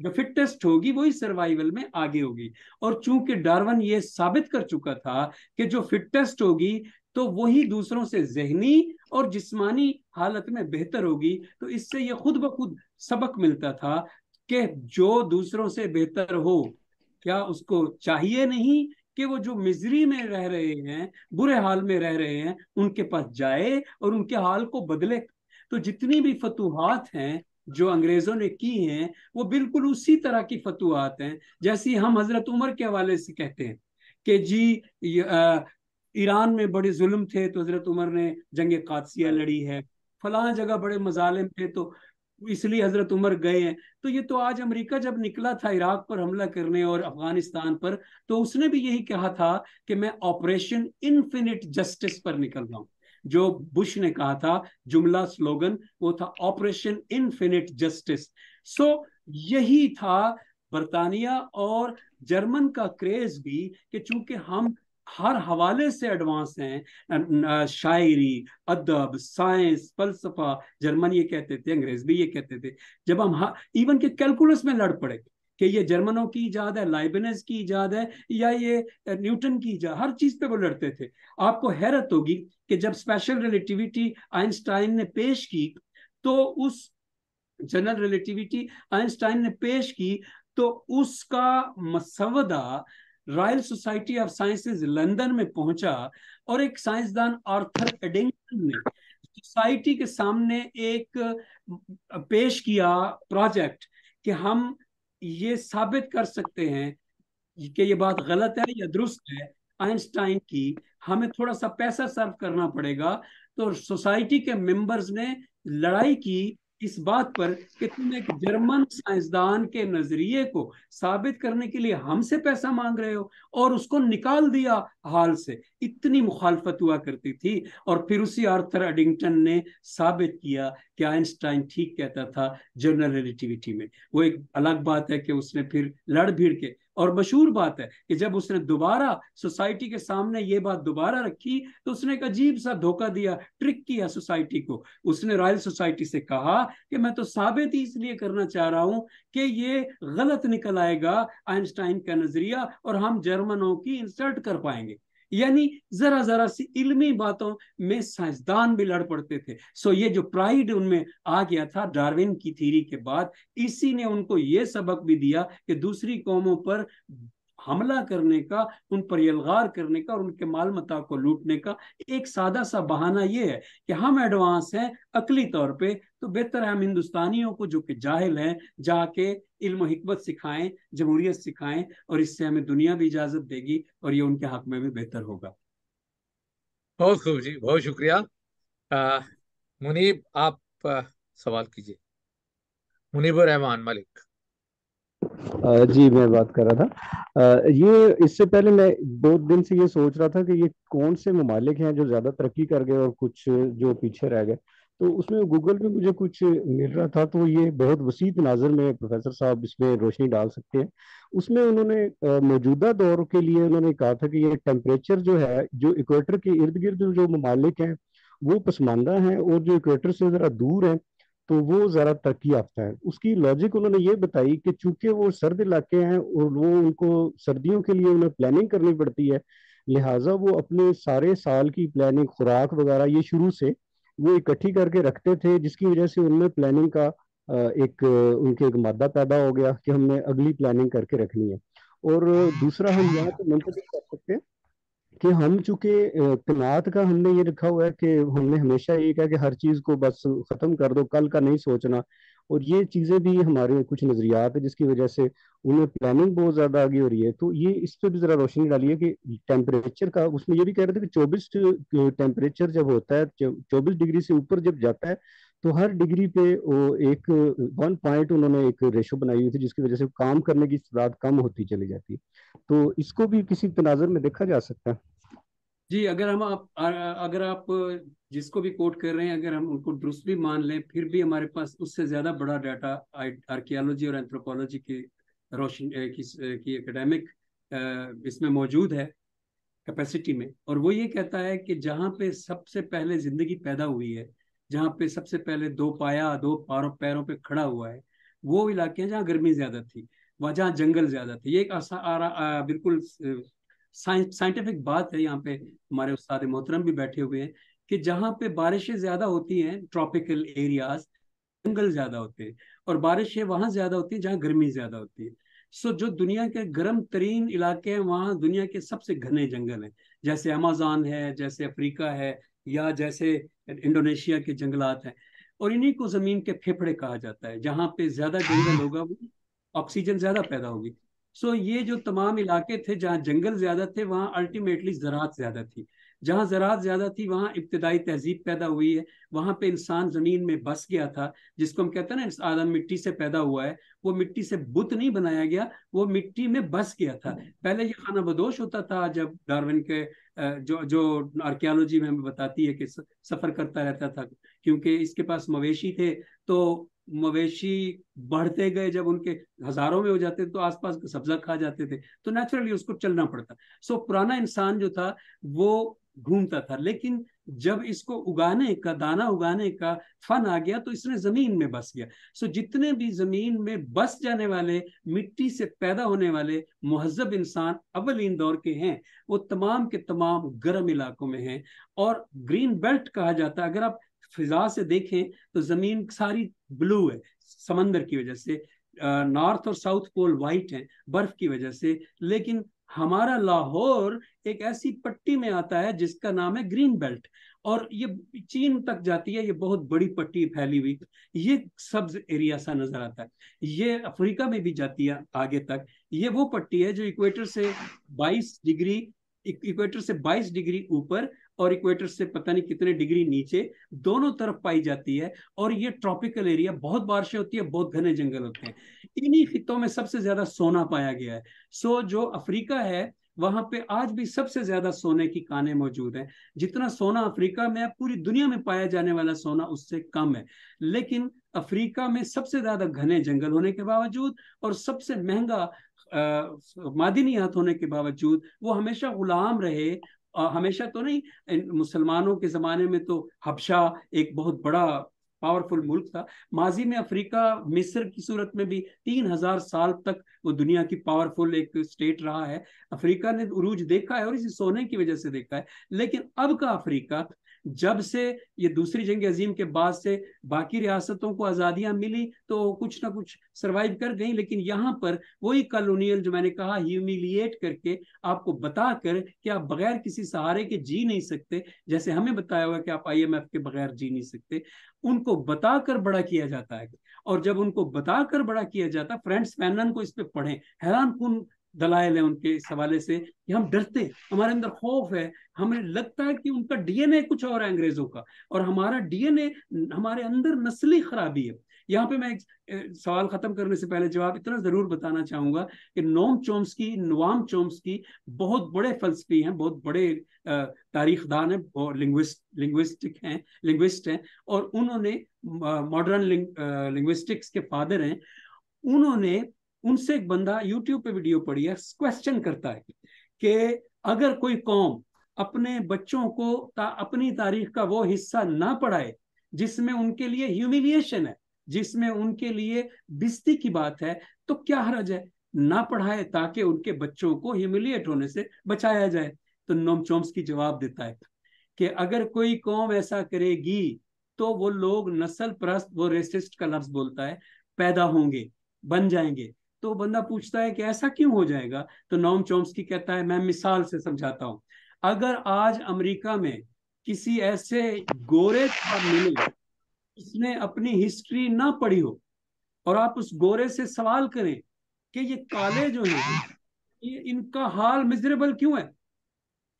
जो फिटेस्ट होगी वही सर्वाइवल में आगे होगी और चूंकि डार्वन ये साबित कर चुका था कि जो फिटेस्ट होगी तो वही दूसरों से जहनी और जिस्मानी हालत में बेहतर होगी तो इससे ये खुद ब खुद सबक मिलता था कि जो दूसरों से बेहतर हो क्या उसको चाहिए नहीं कि वो जो मिजरी में रह रहे हैं बुरे हाल में रह रहे हैं उनके पास जाए और उनके हाल को बदले तो जितनी भी फतूहत हैं जो अंग्रेजों ने की हैं वो बिल्कुल उसी तरह की फतवाहत हैं जैसी हम हजरत उमर के हवाले से कहते हैं कि जी ईरान में बड़े जुल्म थे तो हजरत उमर ने जंग कादसिया लड़ी है फलां जगह बड़े मजालिम थे तो इसलिए हजरत उमर गए हैं तो ये तो आज अमेरिका जब निकला था इराक पर हमला करने और अफगानिस्तान पर तो उसने भी यही कहा था कि मैं ऑपरेशन इन्फिनिट जस्टिस पर निकल रहा हूँ जो बुश ने कहा था जुमला स्लोगन वो था ऑपरेशन इनफिनिट जस्टिस सो यही था बर्तानिया और जर्मन का क्रेज भी कि चूंकि हम हर हवाले से एडवांस हैं शायरी अदब साइंस फलसफा जर्मन ये कहते थे अंग्रेज भी ये कहते थे जब हम इवन के कैलकुलस में लड़ पड़े कि ये जर्मनों की ईजाद है लाइबनेस की ईजाद है या ये न्यूटन की ईजाद हर चीज़ पे वो लड़ते थे आपको हैरत होगी कि जब स्पेशल रिलेटिविटी आइंस्टाइन ने पेश की तो उस जनरल रिलेटिविटी आइंस्टाइन ने पेश की तो उसका मसवदा Royal Society of Sciences London में पहुंचा और एक साइंसदान आर्थर एडिंगटन ने सोसाइटी के सामने एक पेश किया प्रोजेक्ट कि हम ये साबित कर सकते हैं कि ये बात गलत है या दुरुस्त है आइंस्टाइन की हमें थोड़ा सा पैसा सर्व करना पड़ेगा तो सोसाइटी के मेंबर्स ने लड़ाई की इस बात पर कि तुम एक जर्मन साइंसदान के नजरिए को साबित करने के लिए हमसे पैसा मांग रहे हो और उसको निकाल दिया हाल से इतनी मुखालफत हुआ करती थी और फिर उसी आर्थर एडिंगटन ने साबित किया कि आइंस्टाइन ठीक कहता था जनरल रिलेटिविटी में वो एक अलग बात है कि उसने फिर लड़ भीड़ के और मशहूर बात है कि जब उसने दोबारा सोसाइटी के सामने ये बात दोबारा रखी तो उसने एक अजीब सा धोखा दिया ट्रिक किया सोसाइटी को उसने रॉयल सोसाइटी से कहा कि मैं तो साबित ही इसलिए करना चाह रहा हूं कि ये गलत निकल आएगा आइंस्टाइन का नजरिया और हम जर्मनों की इंसर्ट कर पाएंगे यानी जरा जरा सी इल्मी बातों में साइंसदान भी लड़ पड़ते थे सो ये जो प्राइड उनमें आ गया था डार्विन की थीरी के बाद इसी ने उनको ये सबक भी दिया कि दूसरी कौमों पर हमला करने का उन पर यलगार करने का और उनके माल मता को लूटने का एक सादा सा बहाना ये है कि हम एडवांस हैं अकली तौर पे तो बेहतर है हम हिंदुस्तानियों को जो कि जाहिल हैं जाके इल्म हिकमत सिखाएं जमहूरियत सिखाएं और इससे हमें दुनिया भी इजाजत देगी और ये उनके हक में भी बेहतर होगा बहुत खूब जी बहुत शुक्रिया मुनीब आप आ, सवाल कीजिए मुनीबर रहमान मलिक जी मैं बात कर रहा था ये इससे पहले मैं दो दिन से ये सोच रहा था कि ये कौन से ममालिक हैं जो ज़्यादा तरक्की कर गए और कुछ जो पीछे रह गए तो उसमें गूगल पे मुझे कुछ मिल रहा था तो ये बहुत वसी नाजर में प्रोफेसर साहब इसमें रोशनी डाल सकते हैं उसमें उन्होंने मौजूदा दौर के लिए उन्होंने कहा था कि ये टेम्परेचर जो है जो इक्वेटर के इर्द गिर्द जो ममालिक हैं वो पसमानदा हैं और जो इक्वेटर से ज़रा दूर हैं तो वो ज़रा तरक्की याफ्ता है उसकी लॉजिक उन्होंने ये बताई कि चूंकि वो सर्द इलाके हैं और वो उनको सर्दियों के लिए उन्हें प्लानिंग करनी पड़ती है लिहाजा वो अपने सारे साल की प्लानिंग खुराक वगैरह ये शुरू से वो इकट्ठी करके रखते थे जिसकी वजह से उनमें प्लानिंग का एक उनके एक मादा पैदा हो गया कि हमने अगली प्लानिंग करके रखनी है और दूसरा हम यहाँ पे मंत्री कर सकते हैं कि हम चूंकि कनात का हमने ये रखा हुआ है कि हमने हमेशा ये कहा कि हर चीज को बस खत्म कर दो कल का नहीं सोचना और ये चीजें भी हमारे कुछ नजरियात है जिसकी वजह से उनमें प्लानिंग बहुत ज्यादा आगे हो रही है तो ये इस पर भी जरा रोशनी डालिए कि टेम्परेचर का उसमें ये भी कह रहे थे कि चौबीस टेम्परेचर जब होता है चौबीस डिग्री से ऊपर जब जाता है तो हर डिग्री पे वो एक वन पॉइंट उन्होंने एक रेशो बनाई हुई थी जिसकी वजह से काम करने की तादाद कम होती चली जाती तो इसको भी किसी तनाजर में देखा जा सकता है जी अगर हम आप अगर आप जिसको भी कोट कर रहे हैं अगर हम उनको दुरुस्त भी मान लें फिर भी हमारे पास उससे ज़्यादा बड़ा डाटा आर्कियोलॉजी और एंथ्रोपोलॉजी की रोशन की एकेडमिक इसमें मौजूद है कैपेसिटी में और वो ये कहता है कि जहाँ पे सबसे पहले ज़िंदगी पैदा हुई है जहाँ पे सबसे पहले दो पाया दो पारों पैरों पे खड़ा हुआ है वो इलाके हैं जहाँ गर्मी ज्यादा थी वहाँ जहाँ जंगल ज्यादा थे ये एक आसा, आरा, आ, बिल्कुल साइंटिफिक बात है यहाँ पे हमारे उस्ताद मोहतरम भी बैठे हुए हैं कि जहाँ पे बारिशें ज्यादा होती हैं ट्रॉपिकल एरियाज जंगल ज्यादा होते हैं और बारिशें वहाँ ज्यादा होती हैं जहाँ गर्मी ज्यादा होती है सो जो दुनिया के गर्म तरीन इलाके हैं वहाँ दुनिया के सबसे घने जंगल हैं जैसे अमेजान है जैसे अफ्रीका है या जैसे इंडोनेशिया के जंगलात हैं और इन्हीं को ज़मीन के फेफड़े कहा जाता है जहाँ पे ज़्यादा जंगल होगा वो ऑक्सीजन ज़्यादा पैदा होगी सो so, ये जो तमाम इलाके थे जहाँ जंगल ज़्यादा थे वहाँ अल्टीमेटली ज़रात ज़्यादा थी जहाँ ज़रात ज़्यादा थी वहाँ इब्तदाई तहजीब पैदा हुई है वहाँ पे इंसान ज़मीन में बस गया था जिसको हम कहते हैं ना आदम मिट्टी से पैदा हुआ है वो मिट्टी से बुत नहीं बनाया गया वो मिट्टी में बस गया था पहले ये खाना बदोश होता था जब डार्विन के जो जो आर्कियोलॉजी में हमें बताती है कि सफर करता रहता था क्योंकि इसके पास मवेशी थे तो मवेशी बढ़ते गए जब उनके हजारों में हो जाते तो आसपास पास सब्जा खा जाते थे तो नेचुरली उसको चलना पड़ता सो पुराना इंसान जो था वो घूमता था लेकिन जब इसको उगाने का दाना उगाने का फन आ गया तो इसने जमीन में बस गया सो जितने भी जमीन में बस जाने वाले मिट्टी से पैदा होने वाले महजब इंसान अवल दौर के हैं वो तमाम के तमाम गर्म इलाकों में हैं और ग्रीन बेल्ट कहा जाता है अगर आप फिजा से देखें तो जमीन सारी ब्लू है समंदर की वजह से नॉर्थ और साउथ पोल वाइट है बर्फ की वजह से लेकिन हमारा लाहौर एक ऐसी पट्टी में आता है जिसका नाम है ग्रीन बेल्ट और ये चीन तक जाती है ये बहुत बड़ी पट्टी फैली हुई ये सब्ज एरिया सा नजर आता है ये अफ्रीका में भी जाती है आगे तक ये वो पट्टी है जो इक्वेटर से 22 डिग्री इक्वेटर से 22 डिग्री ऊपर और इक्वेटर से पता नहीं कितने डिग्री नीचे दोनों तरफ पाई जाती है और ये ट्रॉपिकल एरिया बहुत बारिशें होती है बहुत घने जंगल होते हैं इन्हीं खितों में सबसे ज्यादा सोना पाया गया है सो जो अफ्रीका है वहां पे आज भी सबसे ज्यादा सोने की काने मौजूद हैं जितना सोना अफ्रीका में पूरी दुनिया में पाया जाने वाला सोना उससे कम है लेकिन अफ्रीका में सबसे ज्यादा घने जंगल होने के बावजूद और सबसे महंगा मादिनी हाथ होने के बावजूद वो हमेशा गुलाम रहे हमेशा तो नहीं मुसलमानों के ज़माने में तो हबशा एक बहुत बड़ा पावरफुल मुल्क था माजी में अफ्रीका मिस्र की सूरत में भी तीन हजार साल तक वो दुनिया की पावरफुल एक स्टेट रहा है अफ्रीका ने उरूज देखा है और इसी सोने की वजह से देखा है लेकिन अब का अफ्रीका जब से ये दूसरी जंग अजीम के बाद से बाकी रियासतों को आज़ादियां मिली तो कुछ ना कुछ सरवाइव कर गई लेकिन यहाँ पर वही कॉलोनियल जो मैंने कहा ह्यूमिलिएट करके आपको बता कर कि आप बगैर किसी सहारे के जी नहीं सकते जैसे हमें बताया हुआ कि आप आईएमएफ के बगैर जी नहीं सकते उनको बताकर बड़ा किया जाता है और जब उनको बताकर बड़ा किया जाता है फ्रेंड्स फैनन को इस पे पढ़ें हैरान कन दलायल है उनके इस हवाले से कि हम डरते हमारे अंदर खौफ है हमें लगता है कि उनका डीएनए कुछ और है अंग्रेजों का और हमारा डीएनए हमारे अंदर नस्ली खराबी है यहाँ पे मैं एक सवाल खत्म करने से पहले जवाब इतना जरूर बताना चाहूंगा कि नोम चोम्सकी नवाम चोम्सकी बहुत बड़े फलसफी हैं बहुत बड़े तारीखदान हैं और लिंग्विस्ट लिंग्विस्टिक हैं लिंग्विस्ट हैं और उन्होंने मॉडर्न लिंग्विस्टिक्स के फादर हैं उन्होंने उनसे एक बंदा यूट्यूब पे वीडियो पढ़ी है क्वेश्चन करता है कि अगर कोई कौम अपने बच्चों को ता, अपनी तारीख का वो हिस्सा ना पढ़ाए जिसमें उनके लिए ह्यूमिलिएशन है जिसमें उनके लिए बिस्ती की बात है तो क्या हरज है ना पढ़ाए ताकि उनके बच्चों को ह्यूमिलिएट होने से बचाया जाए तो नोम की जवाब देता है कि अगर कोई कौम ऐसा करेगी तो वो लोग नस्ल प्रस्त वो रेसिस्ट का लफ्ज बोलता है पैदा होंगे बन जाएंगे तो बंदा पूछता है कि ऐसा क्यों हो जाएगा तो नोम की कहता है मैं मिसाल से समझाता हूं अगर आज अमेरिका में किसी ऐसे गोरे का मिले उसने अपनी हिस्ट्री ना पढ़ी हो और आप उस गोरे से सवाल करें कि ये काले जो हैं ये इनका हाल मिजरेबल क्यों है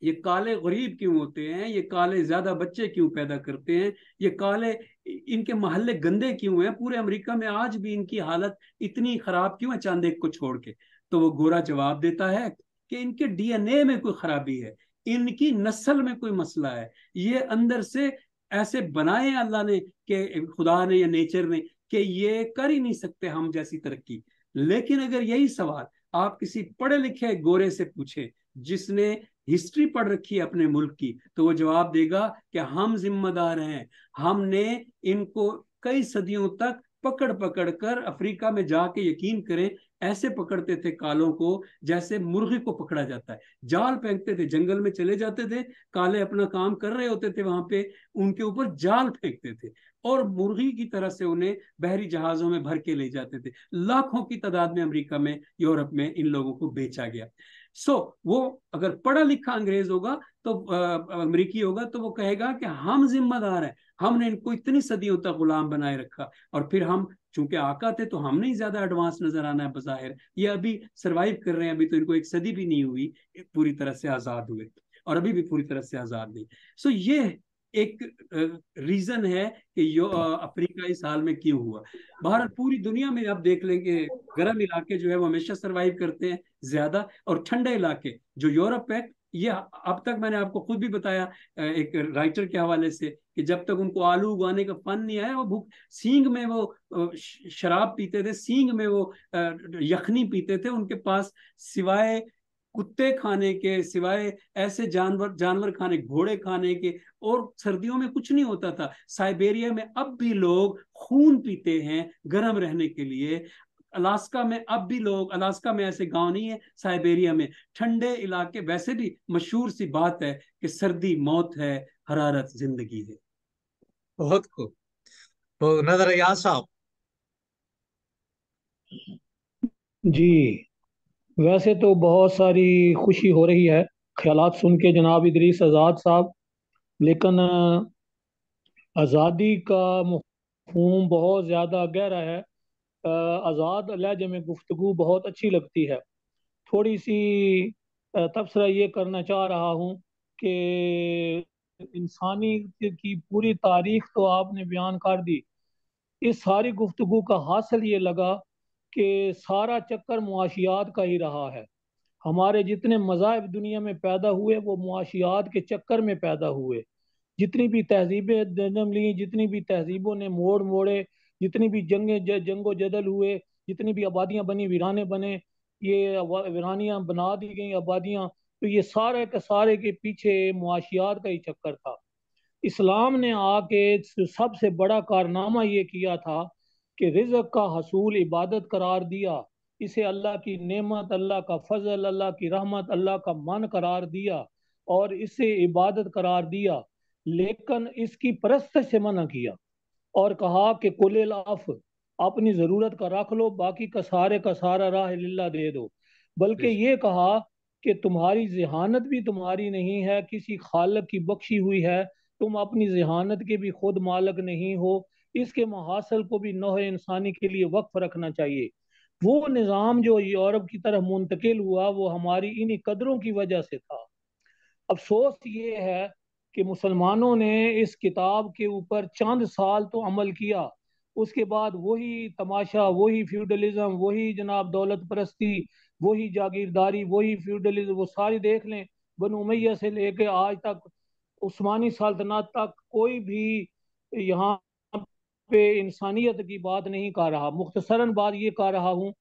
ये काले गरीब क्यों होते हैं ये काले ज्यादा बच्चे क्यों पैदा करते हैं ये काले इनके महल्ले गंदे क्यों हैं पूरे अमेरिका में आज भी इनकी हालत इतनी खराब क्यों है चांदे को छोड़ के तो वो गोरा जवाब देता है कि इनके डीएनए में कोई खराबी है इनकी नस्ल में कोई मसला है ये अंदर से ऐसे बनाए हैं अल्लाह ने कि खुदा ने या नेचर ने कि ये कर ही नहीं सकते हम जैसी तरक्की लेकिन अगर यही सवाल आप किसी पढ़े लिखे गोरे से पूछें जिसने हिस्ट्री पढ़ रखी है अपने मुल्क की तो वो जवाब देगा कि हम जिम्मेदार हैं हमने इनको कई सदियों तक पकड़ पकड़ कर अफ्रीका में जाके यकीन करें ऐसे पकड़ते थे कालों को जैसे मुर्गी को पकड़ा जाता है जाल फेंकते थे जंगल में चले जाते थे काले अपना काम कर रहे होते थे वहां पे उनके ऊपर जाल फेंकते थे और मुर्गी की तरह से उन्हें बहरी जहाजों में भर के ले जाते थे लाखों की तादाद में अमेरिका में यूरोप में इन लोगों को बेचा गया सो so, वो अगर पढ़ा लिखा अंग्रेज होगा तो अमरीकी होगा तो वो कहेगा कि हम जिम्मेदार हैं हमने इनको इतनी सदियों तक गुलाम बनाए रखा और फिर हम चूंकि आका थे तो हमने ही ज्यादा एडवांस नजर आना है बाहिर ये अभी सर्वाइव कर रहे हैं अभी तो इनको एक सदी भी नहीं हुई पूरी तरह से आज़ाद हुए और अभी भी पूरी तरह से आज़ाद नहीं सो so, ये एक रीजन है कि यो अफ्रीका इस हाल में क्यों हुआ भारत पूरी दुनिया में आप देख लेंगे गर्म इलाके जो है वो हमेशा सरवाइव करते हैं ज्यादा और ठंडे इलाके जो यूरोप है ये अब तक मैंने आपको खुद भी बताया एक राइटर के हवाले से कि जब तक उनको आलू उगाने का फन नहीं आया वो भूख सींग में वो शराब पीते थे सींग में वो यखनी पीते थे उनके पास सिवाय कुत्ते खाने के सिवाय ऐसे जानवर जानवर खाने घोड़े खाने के और सर्दियों में कुछ नहीं होता था साइबेरिया में अब भी लोग खून पीते हैं गर्म रहने के लिए अलास्का में अब भी लोग अलास्का में ऐसे गांव नहीं है साइबेरिया में ठंडे इलाके वैसे भी मशहूर सी बात है कि सर्दी मौत है हरारत जिंदगी है बहुत खूब तो नजर साहब जी वैसे तो बहुत सारी खुशी हो रही है ख्याल सुन के जनाब इदरीस आज़ाद साहब लेकिन आज़ादी का मफहूम बहुत ज़्यादा गहरा है आज़ाद लहजे में गुफ्तु बहुत अच्छी लगती है थोड़ी सी तबसरा ये करना चाह रहा हूँ कि इंसानी की पूरी तारीख तो आपने बयान कर दी इस सारी गुफ्तु का हासिल ये लगा कि सारा चक्कर मुआशियात का ही रहा है हमारे जितने मजाब दुनिया में पैदा हुए वो मुआशियात के चक्कर में पैदा हुए जितनी भी तहजीबें जन्म ली जितनी भी तहजीबों ने मोड़ मोड़े जितनी भी जंगे ज, जंगो जदल हुए जितनी भी आबादियां बनी वीराने बने ये वीरानियां बना दी गई आबादियां तो ये सारे के सारे के पीछे मुआशियात का ही चक्कर था इस्लाम ने आके सबसे बड़ा कारनामा ये किया था कि रिजक का हसूल इबादत करार दिया इसे अल्लाह की नेमत अल्लाह का फजल अल्लाह की रहमत अल्लाह का मन करार दिया और इसे इबादत करार दिया लेकिन इसकी परस्त से मना किया और कहा कि कुल लाफ अपनी जरूरत का रख लो बाकी का सारे का सारा राह लीला दे दो बल्कि ये कहा कि तुम्हारी जहानत भी तुम्हारी नहीं है किसी खालक की बख्शी हुई है तुम अपनी जहानत के भी खुद मालक नहीं हो इसके महासल को भी नोह इंसानी के लिए वक्फ रखना चाहिए वो निज़ाम जो यूरोप की तरह मुंतकिल हुआ वो हमारी इन्हीं कदरों की वजह से था अफसोस ये है कि मुसलमानों ने इस किताब के ऊपर चंद साल तो अमल किया उसके बाद वही तमाशा वही फ्यूडलिज्म वही जनाब दौलत परस्ती वही जागीरदारी वही फ्यूडलिज्म वो सारी देख लें बन उमैया से लेके आज तक उस्मानी सल्तनत तक कोई भी यहाँ पे इंसानियत की बात नहीं कर रहा मुख्तसरन बात ये कह रहा हूँ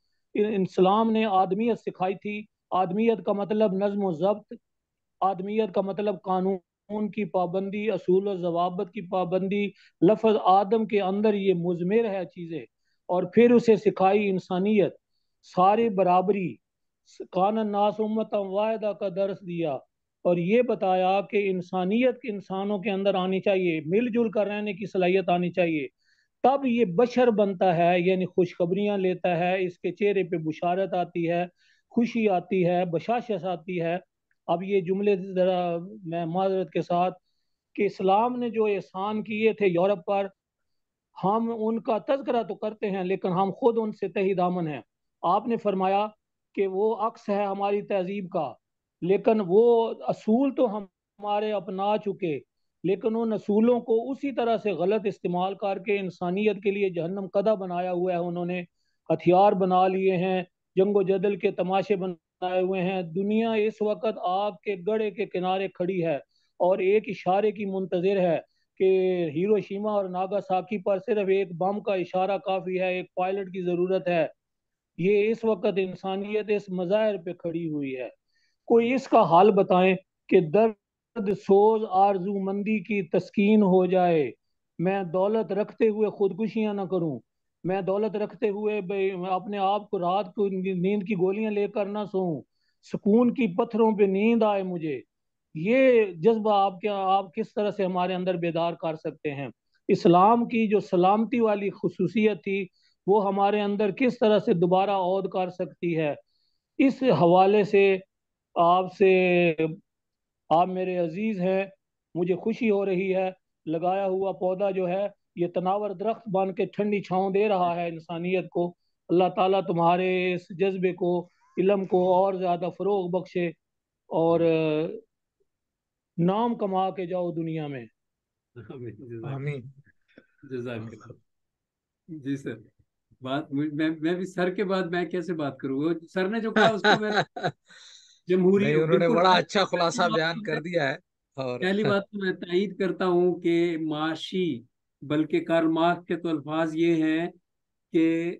इस्लाम ने आदमियत सिखाई थी आदमियत का मतलब नज्म जब्त आदमियत का मतलब कानून कानून की पाबंदी असूल और जवाबत की पाबंदी लफज आदम के अंदर ये मुजमेर है चीज़ें और फिर उसे सिखाई इंसानियत सारी बराबरी कान नास उम्मत वायदा का दर्स दिया और ये बताया कि इंसानियत के इंसानों के अंदर आनी चाहिए मिलजुल कर रहने की सलाहियत आनी चाहिए तब ये बशर बनता है यानी खुशखबरियाँ लेता है इसके चेहरे पे बुशारत आती है खुशी आती है बशाशस आती है अब ये जुमले ज़रा मैं माजरत के साथ कि इस्लाम ने जो एहसान किए थे यूरोप पर हम उनका तस्करा तो करते हैं लेकिन हम खुद उनसे तही दामन हैं आपने फरमाया कि वो अक्स है हमारी तहजीब का लेकिन वो असूल तो हम हमारे अपना चुके लेकिन उन असूलों को उसी तरह से गलत इस्तेमाल करके इंसानियत के लिए जहन्नम कदा बनाया हुआ है उन्होंने हथियार बना लिए हैं जंगो जदल के तमाशे बना आए हुए हैं दुनिया इस वक्त आपके गड़े के किनारे खड़ी है और एक इशारे की मुंतजर है कि हिरोशिमा और नागासाकी पर सिर्फ एक बम का इशारा काफ़ी है एक पायलट की ज़रूरत है ये इस वक्त इंसानियत इस मज़ाहिर पे खड़ी हुई है कोई इसका हाल बताएं कि दर्द सोज आरजू मंदी की तस्कीन हो जाए मैं दौलत रखते हुए खुदकुशियां ना करूं मैं दौलत रखते हुए अपने आप को रात को नींद की गोलियां लेकर ना सोऊं सुकून की पत्थरों पे नींद आए मुझे ये जज्बा आप क्या आप किस तरह से हमारे अंदर बेदार कर सकते हैं इस्लाम की जो सलामती वाली खसूसियत थी वो हमारे अंदर किस तरह से दोबारा औद कर सकती है इस हवाले से आपसे आप मेरे अजीज़ हैं मुझे खुशी हो रही है लगाया हुआ पौधा जो है ये तनावर दरख्त बन के ठंडी छाँव दे रहा है इंसानियत को अल्लाह ताला तुम्हारे इस जज्बे को इलम को और ज़्यादा फ़रोग बख्शे और नाम कमा के जाओ दुनिया में जी सर बात मैं मैं भी सर के बाद मैं कैसे बात करूँगा सर ने जो कहा उसको मैं जमहूरी उन्होंने बड़ा अच्छा खुलासा बयान कर दिया है और पहली बात तो मैं तयद करता हूँ कि माशी बल्कि कार्ल मार्क्स के तो अल्फाज ये हैं कि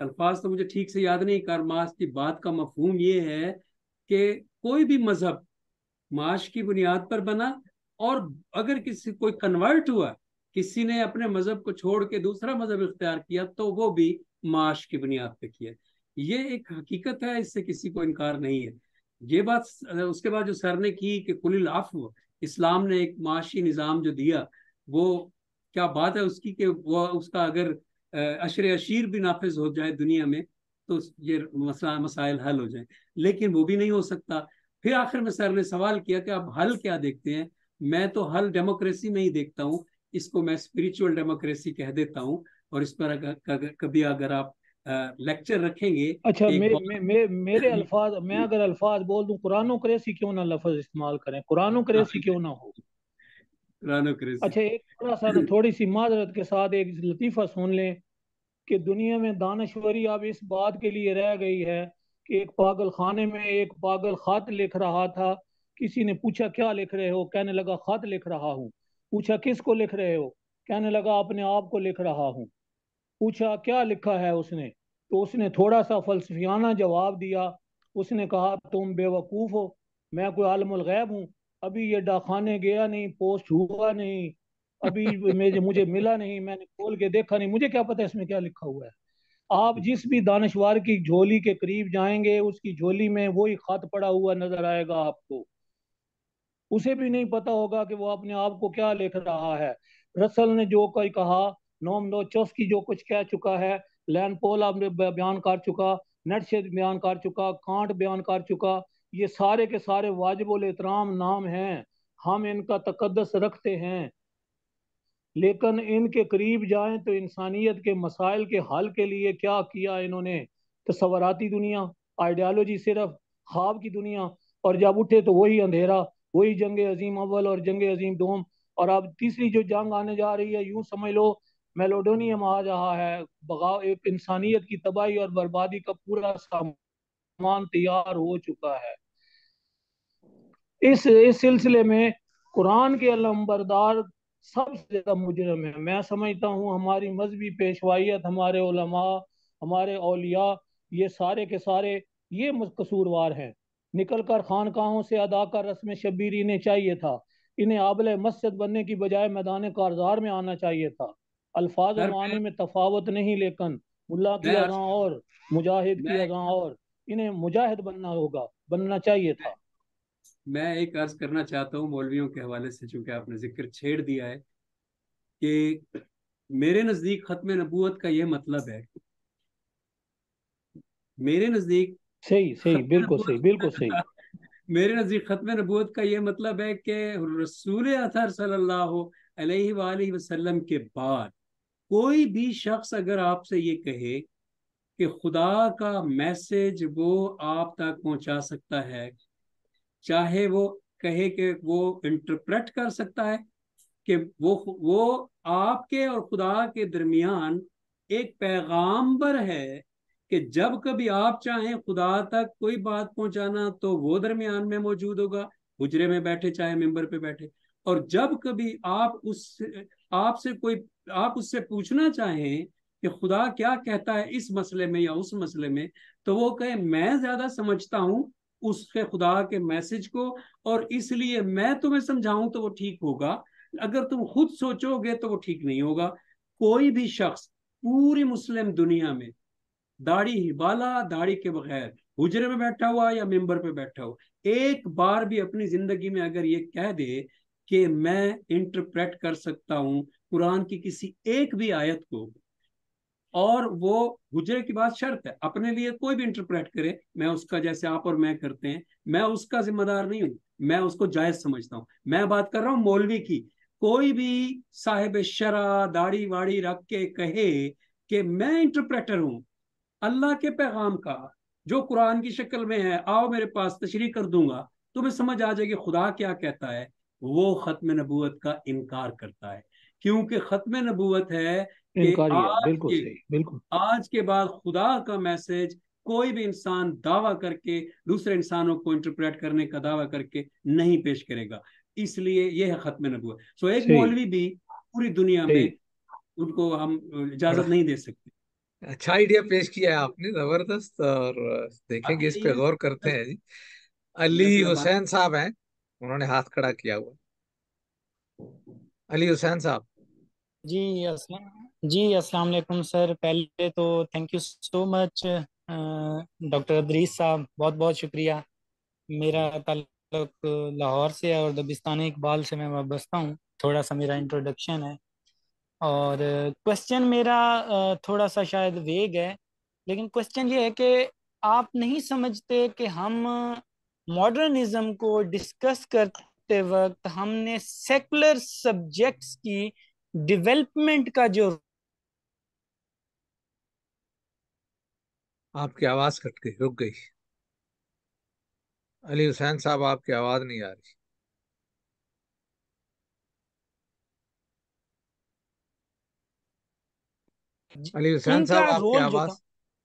अल्फाज तो मुझे ठीक से याद नहीं कार्ल मार्क्स की बात का मफहूम ये है कि कोई भी मजहब माश की बुनियाद पर बना और अगर किसी कोई कन्वर्ट हुआ किसी ने अपने मजहब को छोड़ के दूसरा मजहब इख्तियार किया तो वो भी माश की बुनियाद पर किया ये एक हकीकत है इससे किसी को इनकार नहीं है ये बात उसके बाद जो सर ने की कि कुल अफ इस्लाम ने एक माशी निज़ाम जो दिया वो क्या बात है उसकी कि वो उसका अगर अशर अशीर भी नाफिज हो जाए दुनिया में तो ये मसला मसाइल हल हो जाए लेकिन वो भी नहीं हो सकता फिर आखिर में सर ने सवाल किया कि आप हल क्या देखते हैं मैं तो हल डेमोक्रेसी में ही देखता हूँ इसको मैं स्पिरिचुअल डेमोक्रेसी कह देता हूँ और इस पर कभी अगर आप लेक्चर रखेंगे अच्छा मे, मे, मे, मेरे अल्फाज मैं अगर अल्फाज बोल दूं कुरानोक्रेसी क्यों ना लफज इस्तेमाल करें कुरानोक्रेसी क्यों ना हो अच्छा एक थोड़ा सा थोड़ी सी माजरत के साथ एक लतीफ़ा सुन लें कि दुनिया में दानश्वरी अब इस बात के लिए रह गई है कि एक पागल खाने में एक पागल खत लिख रहा था किसी ने पूछा क्या लिख रहे हो कहने लगा खत लिख रहा हूँ पूछा किस को लिख रहे हो कहने लगा अपने आप को लिख रहा हूँ पूछा क्या लिखा है उसने तो उसने थोड़ा सा फलसफियाना जवाब दिया उसने कहा तुम बेवकूफ़ हो मैं कोई गैब हूँ अभी ये डाखाने गया नहीं पोस्ट हुआ नहीं अभी मुझे मुझे मिला नहीं मैंने खोल के देखा नहीं मुझे क्या पता इसमें क्या लिखा हुआ है आप जिस भी दानशवार की झोली के करीब जाएंगे उसकी झोली में वो ही खत पड़ा हुआ नजर आएगा आपको उसे भी नहीं पता होगा कि वो अपने आप को क्या लिख रहा है रसल ने जो कोई कहा नोम दो की जो कुछ कह चुका है लैंड पोल आपने बयान कर चुका नट से बयान कर चुका कांट बयान कर चुका ये सारे के सारे वाजबुल एहतराम नाम हैं हम इनका तकदस रखते हैं लेकिन इनके करीब जाएं तो इंसानियत के मसाइल के हल के लिए क्या किया इन्होंने तस्वराती दुनिया आइडियालॉजी सिर्फ ख्वाब की दुनिया और जब उठे तो वही अंधेरा वही जंग अजीम अव्वल और जंग अजीम दोम और अब तीसरी जो जंग आने जा रही है यूं समझ लो मेलोडोनियम आ रहा है बगाव एक इंसानियत की तबाही और बर्बादी का पूरा सामान सामान तैयार हो चुका है इस इस सिलसिले में कुरान के अलमबरदार सबसे ज्यादा मुजरम है मैं समझता हूँ हमारी मजहबी पेशवाइत हमारे उलमा हमारे अलिया ये सारे के सारे ये कसूरवार हैं निकल कर खानकाहों से अदा कर रस्म शबीर इन्हें चाहिए था इन्हें आबल मस्जिद बनने की बजाय मैदान कारजार में आना चाहिए था अल्फाज में तफावत नहीं लेकिन मुल्ला की अदा और मुजाहिद की अदा और इन्हें मुजाहिद बनना होगा बनना चाहिए था मैं एक अर्ज करना चाहता हूँ मौलवियों के हवाले से चूंकि आपने जिक्र छेड़ दिया है कि मेरे नज़दीक ख़त्म नबूत का यह मतलब है मेरे नज़दीक सही सही बिल्कुल सही बिल्कुल सही मेरे नज़दीक ख़त्म नबूत का यह मतलब है कि रसूल अतर सल्लल्लाहु अलैहि वसल्लम के बाद कोई भी शख्स अगर आपसे ये कहे कि खुदा का मैसेज वो आप तक पहुंचा सकता है चाहे वो कहे कि वो इंटरप्रेट कर सकता है कि वो वो आपके और खुदा के दरमियान एक पैगाम्बर है कि जब कभी आप चाहें खुदा तक कोई बात पहुंचाना तो वो दरमियान में मौजूद होगा हुजरे में बैठे चाहे मेंबर पे बैठे और जब कभी आप उस आपसे कोई आप उससे पूछना चाहें कि खुदा क्या कहता है इस मसले में या उस मसले में तो वो कहे मैं ज्यादा समझता हूँ उसके खुदा के मैसेज को और इसलिए मैं तुम्हें समझाऊं तो वो ठीक होगा अगर तुम खुद सोचोगे तो वो ठीक नहीं होगा कोई भी शख्स पूरी मुस्लिम दुनिया में दाढ़ी बाला दाढ़ी के बगैर हुजरे में बैठा हुआ या मेंबर पे बैठा हो एक बार भी अपनी जिंदगी में अगर ये कह दे कि मैं इंटरप्रेट कर सकता हूँ कुरान की किसी एक भी आयत को और वो हुजरे की बात शर्त है अपने लिए कोई भी इंटरप्रेट करे मैं उसका जैसे आप और मैं करते हैं मैं उसका जिम्मेदार नहीं हूं मैं उसको जायज समझता हूं मैं बात कर रहा हूं मौलवी की कोई भी साहेब शरा दाढ़ी वाड़ी रख के कहे कि मैं इंटरप्रेटर हूँ अल्लाह के पैगाम का जो कुरान की शक्ल में है आओ मेरे पास तशरी कर दूंगा तुम्हें समझ आ जाएगी खुदा क्या कहता है वो ख़त्म नबूत का इनकार करता है क्योंकि ख़त्म नबूत है आज के बाद खुदा का मैसेज कोई भी इंसान दावा करके दूसरे इंसानों को इंटरप्रेट करने का दावा करके नहीं पेश करेगा इसलिए यह है खत्म नबू सो एक मौलवी भी पूरी दुनिया में उनको हम इजाजत नहीं दे सकते अच्छा आइडिया पेश किया है आपने जबरदस्त और देखेंगे इस पे गौर करते हैं जी अली हुसैन साहब हैं उन्होंने हाथ खड़ा किया हुआ अली हुसैन साहब जी असलम जी अस्सलाम वालेकुम सर पहले तो thank you so much doctor Idrees साहब बहुत बहुत शुक्रिया मेरा ताल्लुक लाहौर से है और दबिस्तान इकबाल से मैं वाबस्ता हूँ थोड़ा सा मेरा इंट्रोडक्शन है और क्वेश्चन मेरा थोड़ा सा शायद वेग है लेकिन क्वेश्चन ये है कि आप नहीं समझते कि हम मॉडर्निज्म को डिस्कस करते वक्त हमने सेकुलर सब्जेक्ट्स की डेवलपमेंट का जो आपकी आवाज कट गई रुक गई अली हुसैन साहब आपकी आवाज नहीं आ रही अली हुसैन साहब आपकी आवाज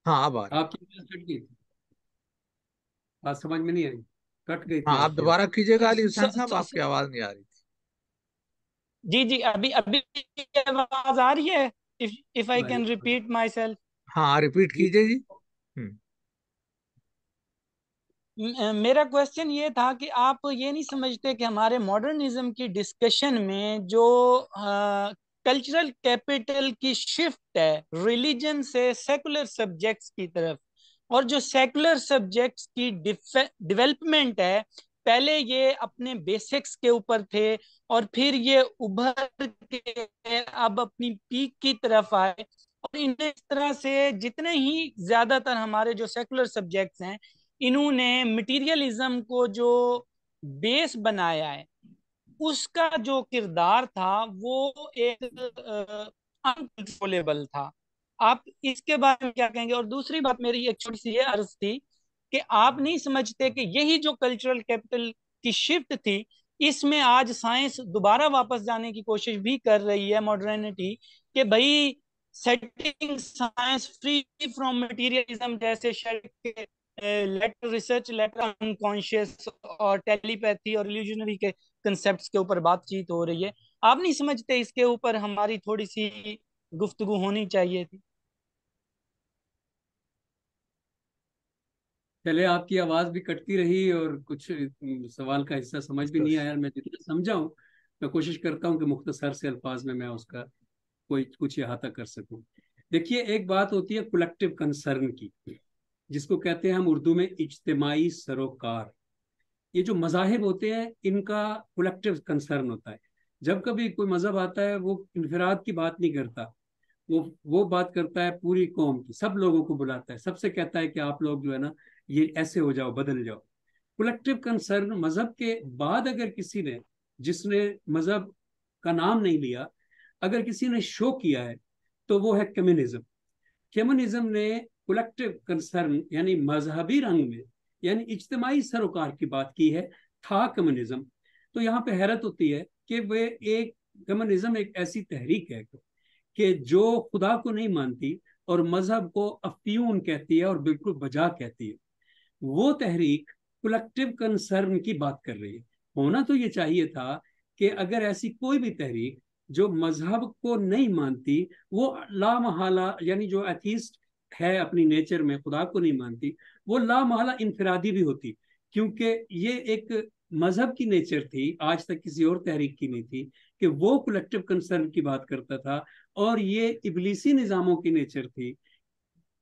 हाँ आप आ रही आपकी आवाज कट गई बात समझ में नहीं आई कट गई हाँ आप दोबारा कीजिएगा अली हुसैन साहब आपकी आवाज नहीं आ रही थी जी जी अभी अभी आवाज आ रही है if if I can repeat myself हाँ रिपीट कीजिए जी हम्म। मेरा क्वेश्चन ये था कि आप ये नहीं समझते कि हमारे मॉडर्निज्म की डिस्कशन में जो कल्चरल कैपिटल की शिफ्ट है रिलीजन से सेकुलर सब्जेक्ट्स की तरफ और जो सेकुलर सब्जेक्ट्स की डेवलपमेंट है पहले ये अपने बेसिक्स के ऊपर थे और फिर ये उभर के अब अपनी पीक की तरफ आए और इन इस तरह से जितने ही ज्यादातर हमारे जो सेकुलर सब्जेक्ट्स हैं इन्होंने मटीरियलिज्म को जो बेस बनाया है उसका जो किरदार था वो एक अनकंट्रोलेबल था आप इसके बारे में क्या कहेंगे और दूसरी बात मेरी एक छोटी सी ये अर्ज थी कि आप नहीं समझते कि यही जो कल्चरल कैपिटल की शिफ्ट थी इसमें आज साइंस दोबारा वापस जाने की कोशिश भी कर रही है मॉडर्निटी कि भाई setting science free from materialism जैसे के लेटर रिसर्च लेटर अनकॉन्शियस और टेलीपैथी और रिलीजनरी के कंसेप्ट के ऊपर बातचीत हो रही है आप नहीं समझते इसके ऊपर हमारी थोड़ी सी गुफ्तगु होनी चाहिए थी पहले आपकी आवाज भी कटती रही और कुछ सवाल का हिस्सा समझ भी नहीं आया मैं जितना समझा हूँ मैं कोशिश करता हूँ कि मुख्तसर से अल्फाज में मैं उसका कोई कुछ अहाता कर सकूं देखिए एक बात होती है कलेक्टिव कंसर्न की जिसको कहते हैं हम उर्दू में इज्तमाही सरोकार ये जो मजाहब होते हैं इनका कलेक्टिव कंसर्न होता है जब कभी कोई मज़हब आता है वो इनफराद की बात नहीं करता वो वो बात करता है पूरी कौम की सब लोगों को बुलाता है सबसे कहता है कि आप लोग जो है ना ये ऐसे हो जाओ बदल जाओ कलेक्टिव कंसर्न मज़हब के बाद अगर किसी ने जिसने मज़हब का नाम नहीं लिया अगर किसी ने शो किया है तो वो है कम्युनिज्म कम्युनिज्म ने कलेक्टिव कंसर्न यानी मजहबी रंग में यानी इज्तमाही सरोकार की बात की है था कम्युनिज्म तो यहाँ पे हैरत होती है कि वे एक कम्युनिज्म एक ऐसी तहरीक है कि जो खुदा को नहीं मानती और मजहब को अफ्यून कहती है और बिल्कुल बजा कहती है वो तहरीक कलेक्टिव कंसर्न की बात कर रही है होना तो ये चाहिए था कि अगर ऐसी कोई भी तहरीक जो मजहब को नहीं मानती वो लामहला यानी जो एथीस्ट है अपनी नेचर में खुदा को नहीं मानती वो लामहला इनफरादी भी होती क्योंकि ये एक मजहब की नेचर थी आज तक किसी और तहरीक की नहीं थी कि वो कलेक्टिव कंसर्न की बात करता था और ये इबलीसी निज़ामों की नेचर थी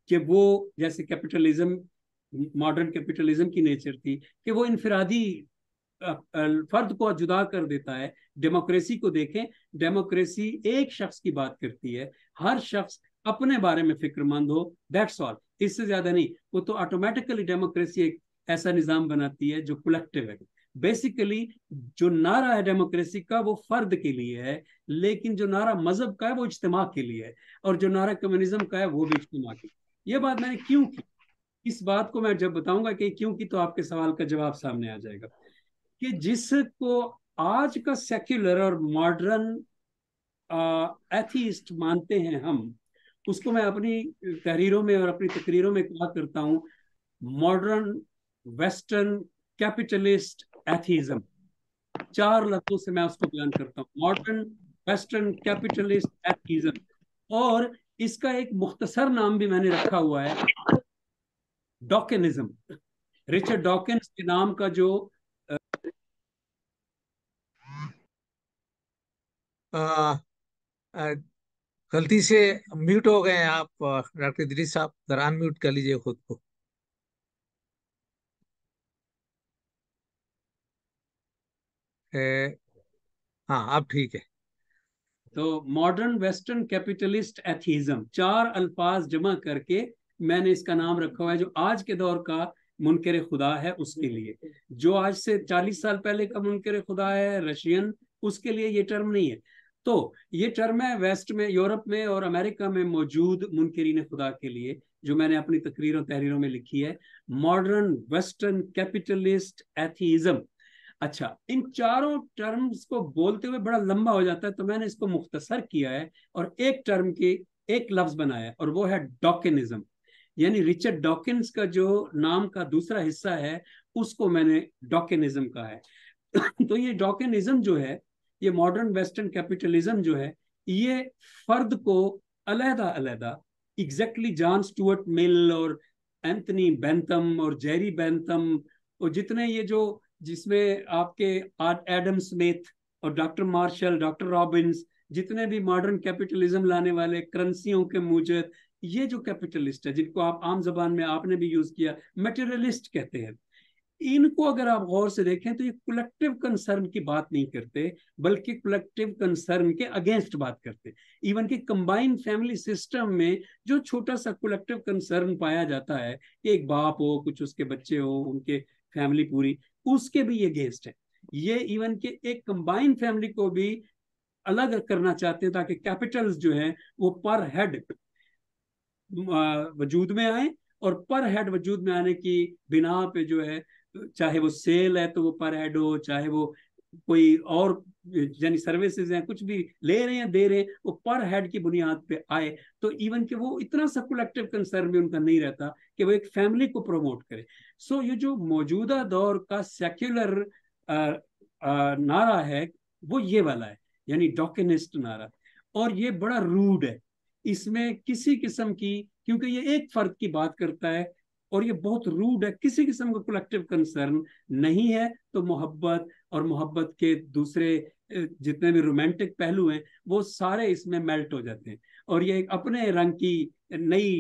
कि वो जैसे कैपिटलिज्म मॉडर्न कैपिटलिज्म की नेचर थी कि वो इनफरादी फर्द को जुदा कर देता है डेमोक्रेसी को देखें डेमोक्रेसी एक शख्स की बात करती है हर शख्स अपने बारे में फिक्रमंद हो दैट्स ऑल इससे ज्यादा नहीं वो तो ऑटोमेटिकली डेमोक्रेसी एक ऐसा निज़ाम बनाती है जो कलेक्टिव है बेसिकली जो नारा है डेमोक्रेसी का वो फर्द के लिए है लेकिन जो नारा मजहब का है वो इज्तम के लिए है और जो नारा कम्युनिज्म का है वो भी इज्तम के लिए ये बात मैंने क्यों की इस बात को मैं जब बताऊंगा कि क्यों की तो आपके सवाल का जवाब सामने आ जाएगा कि जिसको आज का सेक्युलर और मॉडर्न एथीस्ट मानते हैं हम उसको मैं अपनी तहरीरों में और अपनी तकरीरों में कहा करता हूँ मॉडर्न वेस्टर्न कैपिटलिस्ट एथीज्म चार लफ्जों से मैं उसको बयान करता हूँ मॉडर्न वेस्टर्न कैपिटलिस्ट एथीज्म और इसका एक मुख्तसर नाम भी मैंने रखा हुआ है डॉकनिज्म रिचर्ड डॉकिन के नाम का जो गलती से म्यूट हो गए हैं आप डॉक्टर दिलीप साहब जरा अनम्यूट कर लीजिए खुद को ए, हाँ अब ठीक है तो मॉडर्न वेस्टर्न कैपिटलिस्ट एथिज्म चार अल्फाज जमा करके मैंने इसका नाम रखा हुआ है जो आज के दौर का मुनकर खुदा है उसके लिए जो आज से चालीस साल पहले का मुनकर खुदा है रशियन उसके लिए ये टर्म नहीं है तो ये टर्म है वेस्ट में यूरोप में और अमेरिका में मौजूद मुनकरीन खुदा के लिए जो मैंने अपनी तकरीरों तहरीरों में लिखी है मॉडर्न वेस्टर्न कैपिटलिस्ट एथीज्म अच्छा इन चारों टर्म्स को बोलते हुए बड़ा लंबा हो जाता है तो मैंने इसको मुख्तसर किया है और एक टर्म के एक लफ्ज बनाया है और वो है डॉकिनिज्म यानी रिचर्ड डॉकिंस का जो नाम का दूसरा हिस्सा है उसको मैंने डॉकिनिज्म कहा है तो ये डॉकिनिज्म जो है ये मॉडर्न वेस्टर्न कैपिटलिज्म जो है ये फर्द को अलहदा अलहदा एग्जैक्टली जॉन स्टुअर्ट मिल और एंथनी बेंथम और जेरी बेंथम और जितने ये जो जिसमें आपके एडम स्मिथ और डॉक्टर मार्शल डॉक्टर रॉबिन्स जितने भी मॉडर्न कैपिटलिज्म लाने वाले करंसियों के मूजद ये जो कैपिटलिस्ट है जिनको आप आम जबान में आपने भी यूज किया मटेरियलिस्ट कहते हैं इनको अगर आप गौर से देखें तो ये कलेक्टिव कंसर्न की बात नहीं करते बल्कि कलेक्टिव कंसर्न के अगेंस्ट बात करते इवन कि कंबाइंड फैमिली सिस्टम में जो छोटा सा कलेक्टिव कंसर्न पाया जाता है कि एक बाप हो कुछ उसके बच्चे हो उनके फैमिली पूरी उसके भी ये अगेंस्ट है ये इवन के एक कंबाइंड फैमिली को भी अलग करना चाहते हैं ताकि कैपिटल्स जो है वो पर हेड वजूद में आए और पर हेड वजूद में आने की बिना पे जो है चाहे वो सेल है तो वो पर हेड हो चाहे वो कोई और यानी सर्विसेज हैं कुछ भी ले रहे हैं दे रहे हैं वो पर हेड की बुनियाद पे आए तो इवन कि वो इतना सब कंसर्न भी उनका नहीं रहता कि वो एक फैमिली को प्रमोट करे सो so, ये जो मौजूदा दौर का सेक्युलर नारा है वो ये वाला है यानी डॉक्यूनिस्ट नारा और ये बड़ा रूड है इसमें किसी किस्म की क्योंकि ये एक फर्द की बात करता है और ये बहुत रूड है किसी किस्म का कलेक्टिव कंसर्न नहीं है तो मोहब्बत और मोहब्बत के दूसरे जितने भी रोमांटिक पहलू हैं वो सारे इसमें मेल्ट हो जाते हैं और ये एक अपने रंग की नई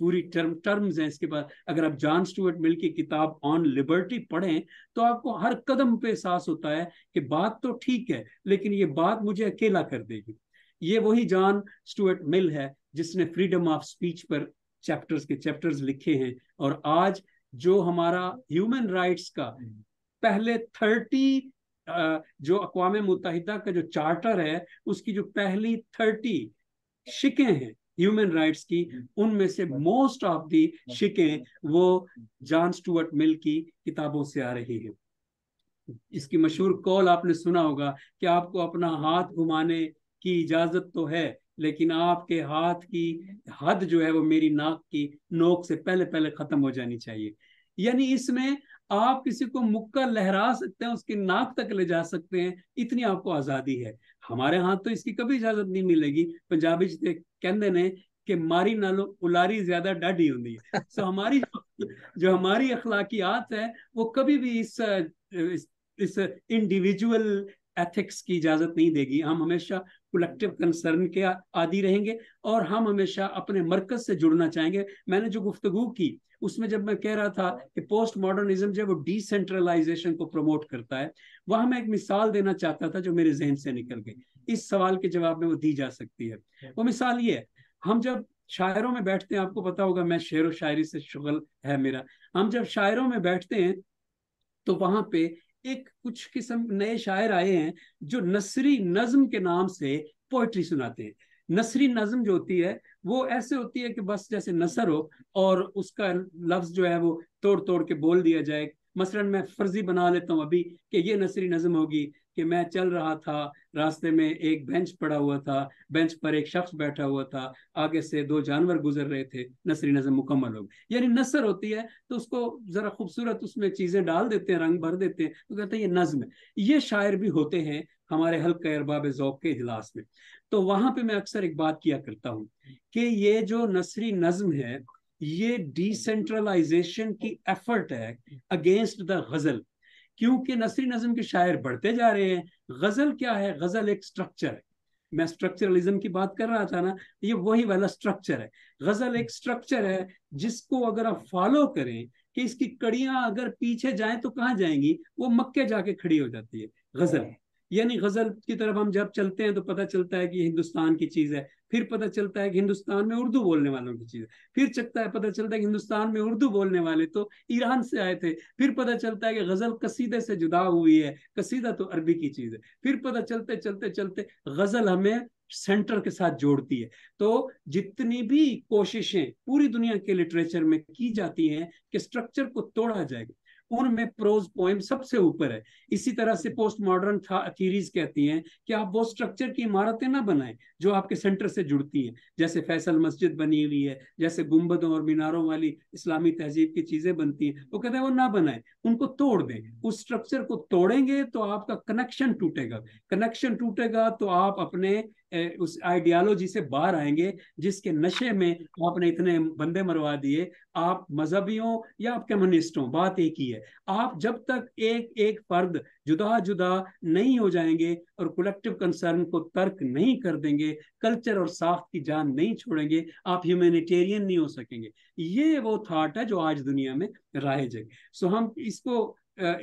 पूरी टर्म टर्म्स हैं इसके बाद अगर आप जॉन स्टूअर्ट मिल की किताब ऑन लिबर्टी पढ़ें तो आपको हर कदम पे एहसास होता है कि बात तो ठीक है लेकिन ये बात मुझे अकेला कर देगी ये वही जॉन स्टूअर्ट मिल है जिसने फ्रीडम ऑफ स्पीच पर चैप्टर्स के चैप्टर्स लिखे हैं और आज जो हमारा ह्यूमन राइट्स का पहले थर्टी जो अकवा मुतहदा का जो चार्टर है उसकी जो पहली थर्टी शिकें हैं ह्यूमन राइट्स की उनमें से मोस्ट ऑफ दी शिकें वो जॉन स्टुअर्ट मिल की किताबों से आ रही है इसकी मशहूर कॉल आपने सुना होगा कि आपको अपना हाथ घुमाने की इजाजत तो है लेकिन आपके हाथ की हद जो है वो मेरी नाक की नोक से पहले पहले खत्म हो जानी चाहिए यानी इसमें आप किसी को मुक्का लहरा सकते हैं उसकी नाक तक ले जा सकते हैं इतनी आपको आजादी है हमारे हाथ तो इसकी कभी इजाजत नहीं मिलेगी पंजाबी तो कहते ने कि मारी नालो उलारी ज्यादा डाढ़ी होती है सो हमारी जो हमारी अखलाकियात है वो कभी भी इस इस, इस इंडिविजुअल एथिक्स की इजाजत नहीं देगी हम हमेशा कलेक्टिव कंसर्न के आदि रहेंगे और हम हमेशा अपने मरकज से जुड़ना चाहेंगे मैंने जो गुफ्तगु की उसमें जब मैं कह रहा था कि पोस्ट मॉडर्निज्म जो है वो डिसेंट्रलाइजेशन को प्रमोट करता है वह मैं एक मिसाल देना चाहता था जो मेरे जहन से निकल गई इस सवाल के जवाब में वो दी जा सकती है वो मिसाल ये है हम जब शायरों में बैठते हैं आपको पता होगा मैं शेर व शायरी से शुगल है मेरा हम जब शायरों में बैठते हैं तो वहां पे एक कुछ किस्म नए शायर आए हैं जो नसरी नज्म के नाम से पोइट्री सुनाते हैं नसरी नज्म जो होती है वो ऐसे होती है कि बस जैसे नसर हो और उसका लफ्ज जो है वो तोड़ तोड़ के बोल दिया जाए मसलन मैं फर्जी बना लेता हूँ अभी कि ये नसरी नज्म होगी कि मैं चल रहा था रास्ते में एक बेंच पड़ा हुआ था बेंच पर एक शख्स बैठा हुआ था आगे से दो जानवर गुजर रहे थे नसरी नज़म मुकम्मल हो गई यानी नसर होती है तो उसको ज़रा खूबसूरत उसमें चीज़ें डाल देते हैं रंग भर देते हैं तो कहते हैं ये नज्म है ये शायर भी होते हैं हमारे हल्के अरबाब जौक के इजलास में तो वहां पर मैं अक्सर एक बात किया करता हूँ कि ये जो नसरी नज़म है ये डिसेंट्रलाइजेशन की एफर्ट है अगेंस्ट द गज़ल क्योंकि नसरी नज़म के शायर बढ़ते जा रहे हैं गज़ल क्या है गज़ल एक स्ट्रक्चर है मैं स्ट्रक्चरलिज्म की बात कर रहा था ना ये वही वाला स्ट्रक्चर है गज़ल एक स्ट्रक्चर है जिसको अगर आप फॉलो करें कि इसकी कड़ियां अगर पीछे जाएं तो कहाँ जाएंगी वो मक्के जाके खड़ी हो जाती है गज़ल यानी गजल की तरफ हम जब चलते हैं तो पता चलता है कि हिंदुस्तान की चीज़ है फिर पता चलता है कि हिंदुस्तान में उर्दू बोलने वालों की चीज़ है फिर चलता है पता चलता है कि हिंदुस्तान में उर्दू बोलने वाले तो ईरान से आए थे फिर पता चलता है कि गज़ल कसीदे से जुदा हुई है कसीदा तो अरबी की चीज़ है फिर पता चलते चलते चलते गज़ल हमें सेंटर के साथ जोड़ती है तो जितनी भी कोशिशें पूरी दुनिया के लिटरेचर में की जाती हैं कि स्ट्रक्चर को तोड़ा जाएगा उनमें प्रोज पोएम सबसे ऊपर है इसी तरह से पोस्ट मॉडर्न थीरीज कहती हैं कि आप वो स्ट्रक्चर की इमारतें ना बनाएं जो आपके सेंटर से जुड़ती हैं जैसे फैसल मस्जिद बनी हुई है जैसे गुम्बदों और मीनारों वाली इस्लामी तहजीब की चीजें बनती हैं वो कहते हैं वो ना बनाएं उनको तोड़ दें उस स्ट्रक्चर को तोड़ेंगे तो आपका कनेक्शन टूटेगा कनेक्शन टूटेगा तो आप अपने उस आइडियालॉजी से बाहर आएंगे जिसके नशे में आपने इतने बंदे मरवा दिए आप मजहबियों या आप कम्युनिस्टों बात एक ही है आप जब तक एक एक फर्द जुदा जुदा नहीं हो जाएंगे और कलेक्टिव कंसर्न को तर्क नहीं कर देंगे कल्चर और साफ की जान नहीं छोड़ेंगे आप ह्यूमेनिटेरियन नहीं हो सकेंगे ये वो थाट है जो आज दुनिया में राय है सो हम इसको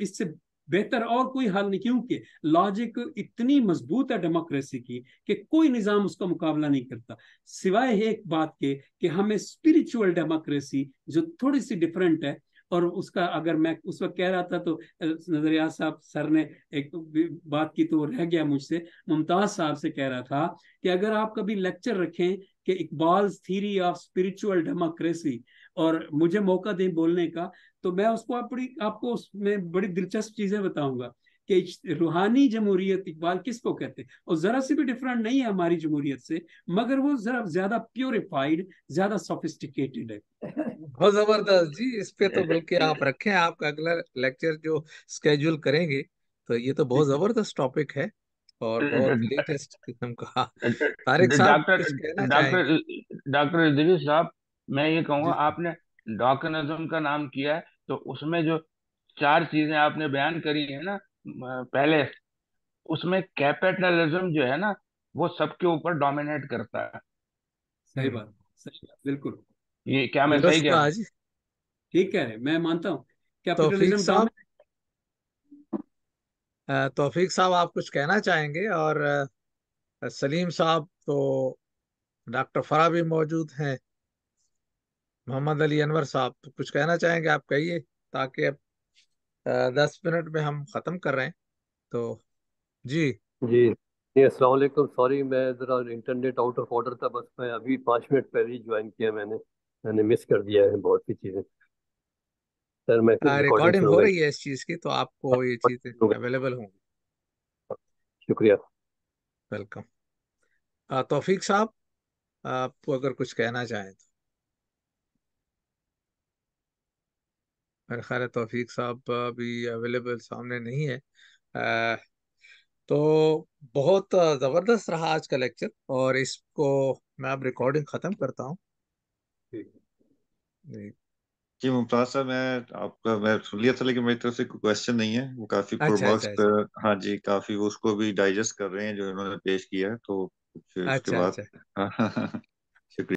इससे बेहतर और कोई हल नहीं क्योंकि लॉजिक इतनी मजबूत है डेमोक्रेसी की कि कोई निज़ाम उसका मुकाबला नहीं करता सिवाय एक बात के कि हमें स्पिरिचुअल डेमोक्रेसी जो थोड़ी सी डिफरेंट है और उसका अगर मैं उस वक्त कह रहा था तो नजरिया साहब सर ने एक बात की तो रह गया मुझसे मुमताज साहब से कह रहा था कि अगर आप कभी लेक्चर रखें कि Iqbal theory of spiritual democracy और मुझे मौका दें बोलने का तो मैं उसको अपनी आपको उसमें बड़ी दिलचस्प चीजें बताऊंगा कि रूहानी जमहूरियत इकबाल किसको कहते हैं और ज़रा सी भी डिफरेंट नहीं है हमारी जमहूरियत से मगर वो ज़रा ज़्यादा प्योरिफाइड ज़्यादा सोफिस्टिकेटेड है बहुत ज़बरदस्त जी इस पे तो बल्कि आप रखें आपका अगला लेक्चर जो स्केड्यूल करेंगे तो ये तो बहुत ज़बरदस्त टॉपिक है और बहुत लेटेस्ट किस्म का तारिक साहब डॉक्टर डॉक्टर साहब मैं ये कहूंगा आपने डॉकनिज्म का नाम किया है तो उसमें जो चार चीजें आपने बयान करी है ना पहले उसमें कैपिटलिज्म जो है ना वो सबके ऊपर डोमिनेट करता है सही बात सही बात बिल्कुल ये क्या मैं सही कह ठीक कह रहे मैं मानता हूँ कैपिटलिज्म तोफीक साहब आप कुछ कहना चाहेंगे और सलीम साहब तो डॉक्टर फरा भी मौजूद हैं मोहम्मद अली अनवर साहब तो कुछ कहना चाहेंगे आप कहिए ताकि अब दस मिनट में हम ख़त्म कर रहे हैं तो जी जी जी सॉरी मैं ज़रा इंटरनेट आउट ऑफ ऑर्डर था बस मैं अभी पाँच मिनट पहले ही ज्वाइन किया मैंने मैंने मिस कर दिया है बहुत सी चीज़ें सर मैं रिकॉर्डिंग हाँ, हो रही है इस चीज़ की तो आपको ये हाँ, चीज़ें अवेलेबल होंगी शुक्रिया वेलकम तोफीक साहब आप अगर कुछ कहना चाहें तो मेरे ख्याल तोफीक साहब अभी अवेलेबल सामने नहीं है तो बहुत ज़बरदस्त रहा आज का लेक्चर और इसको मैं अब रिकॉर्डिंग ख़त्म करता हूँ जी मुमताज साहब मैं आपका मैं सुन लिया था लेकिन मेरी तरफ से कोई क्वेश्चन नहीं है वो काफी अच्छा, अच्छा, अच्छा। हाँ जी काफी उसको भी डाइजेस्ट कर रहे हैं जो इन्होंने पेश किया है तो कुछ अच्छा, उसके बाद अच्छा। हाँ, हाँ, हाँ।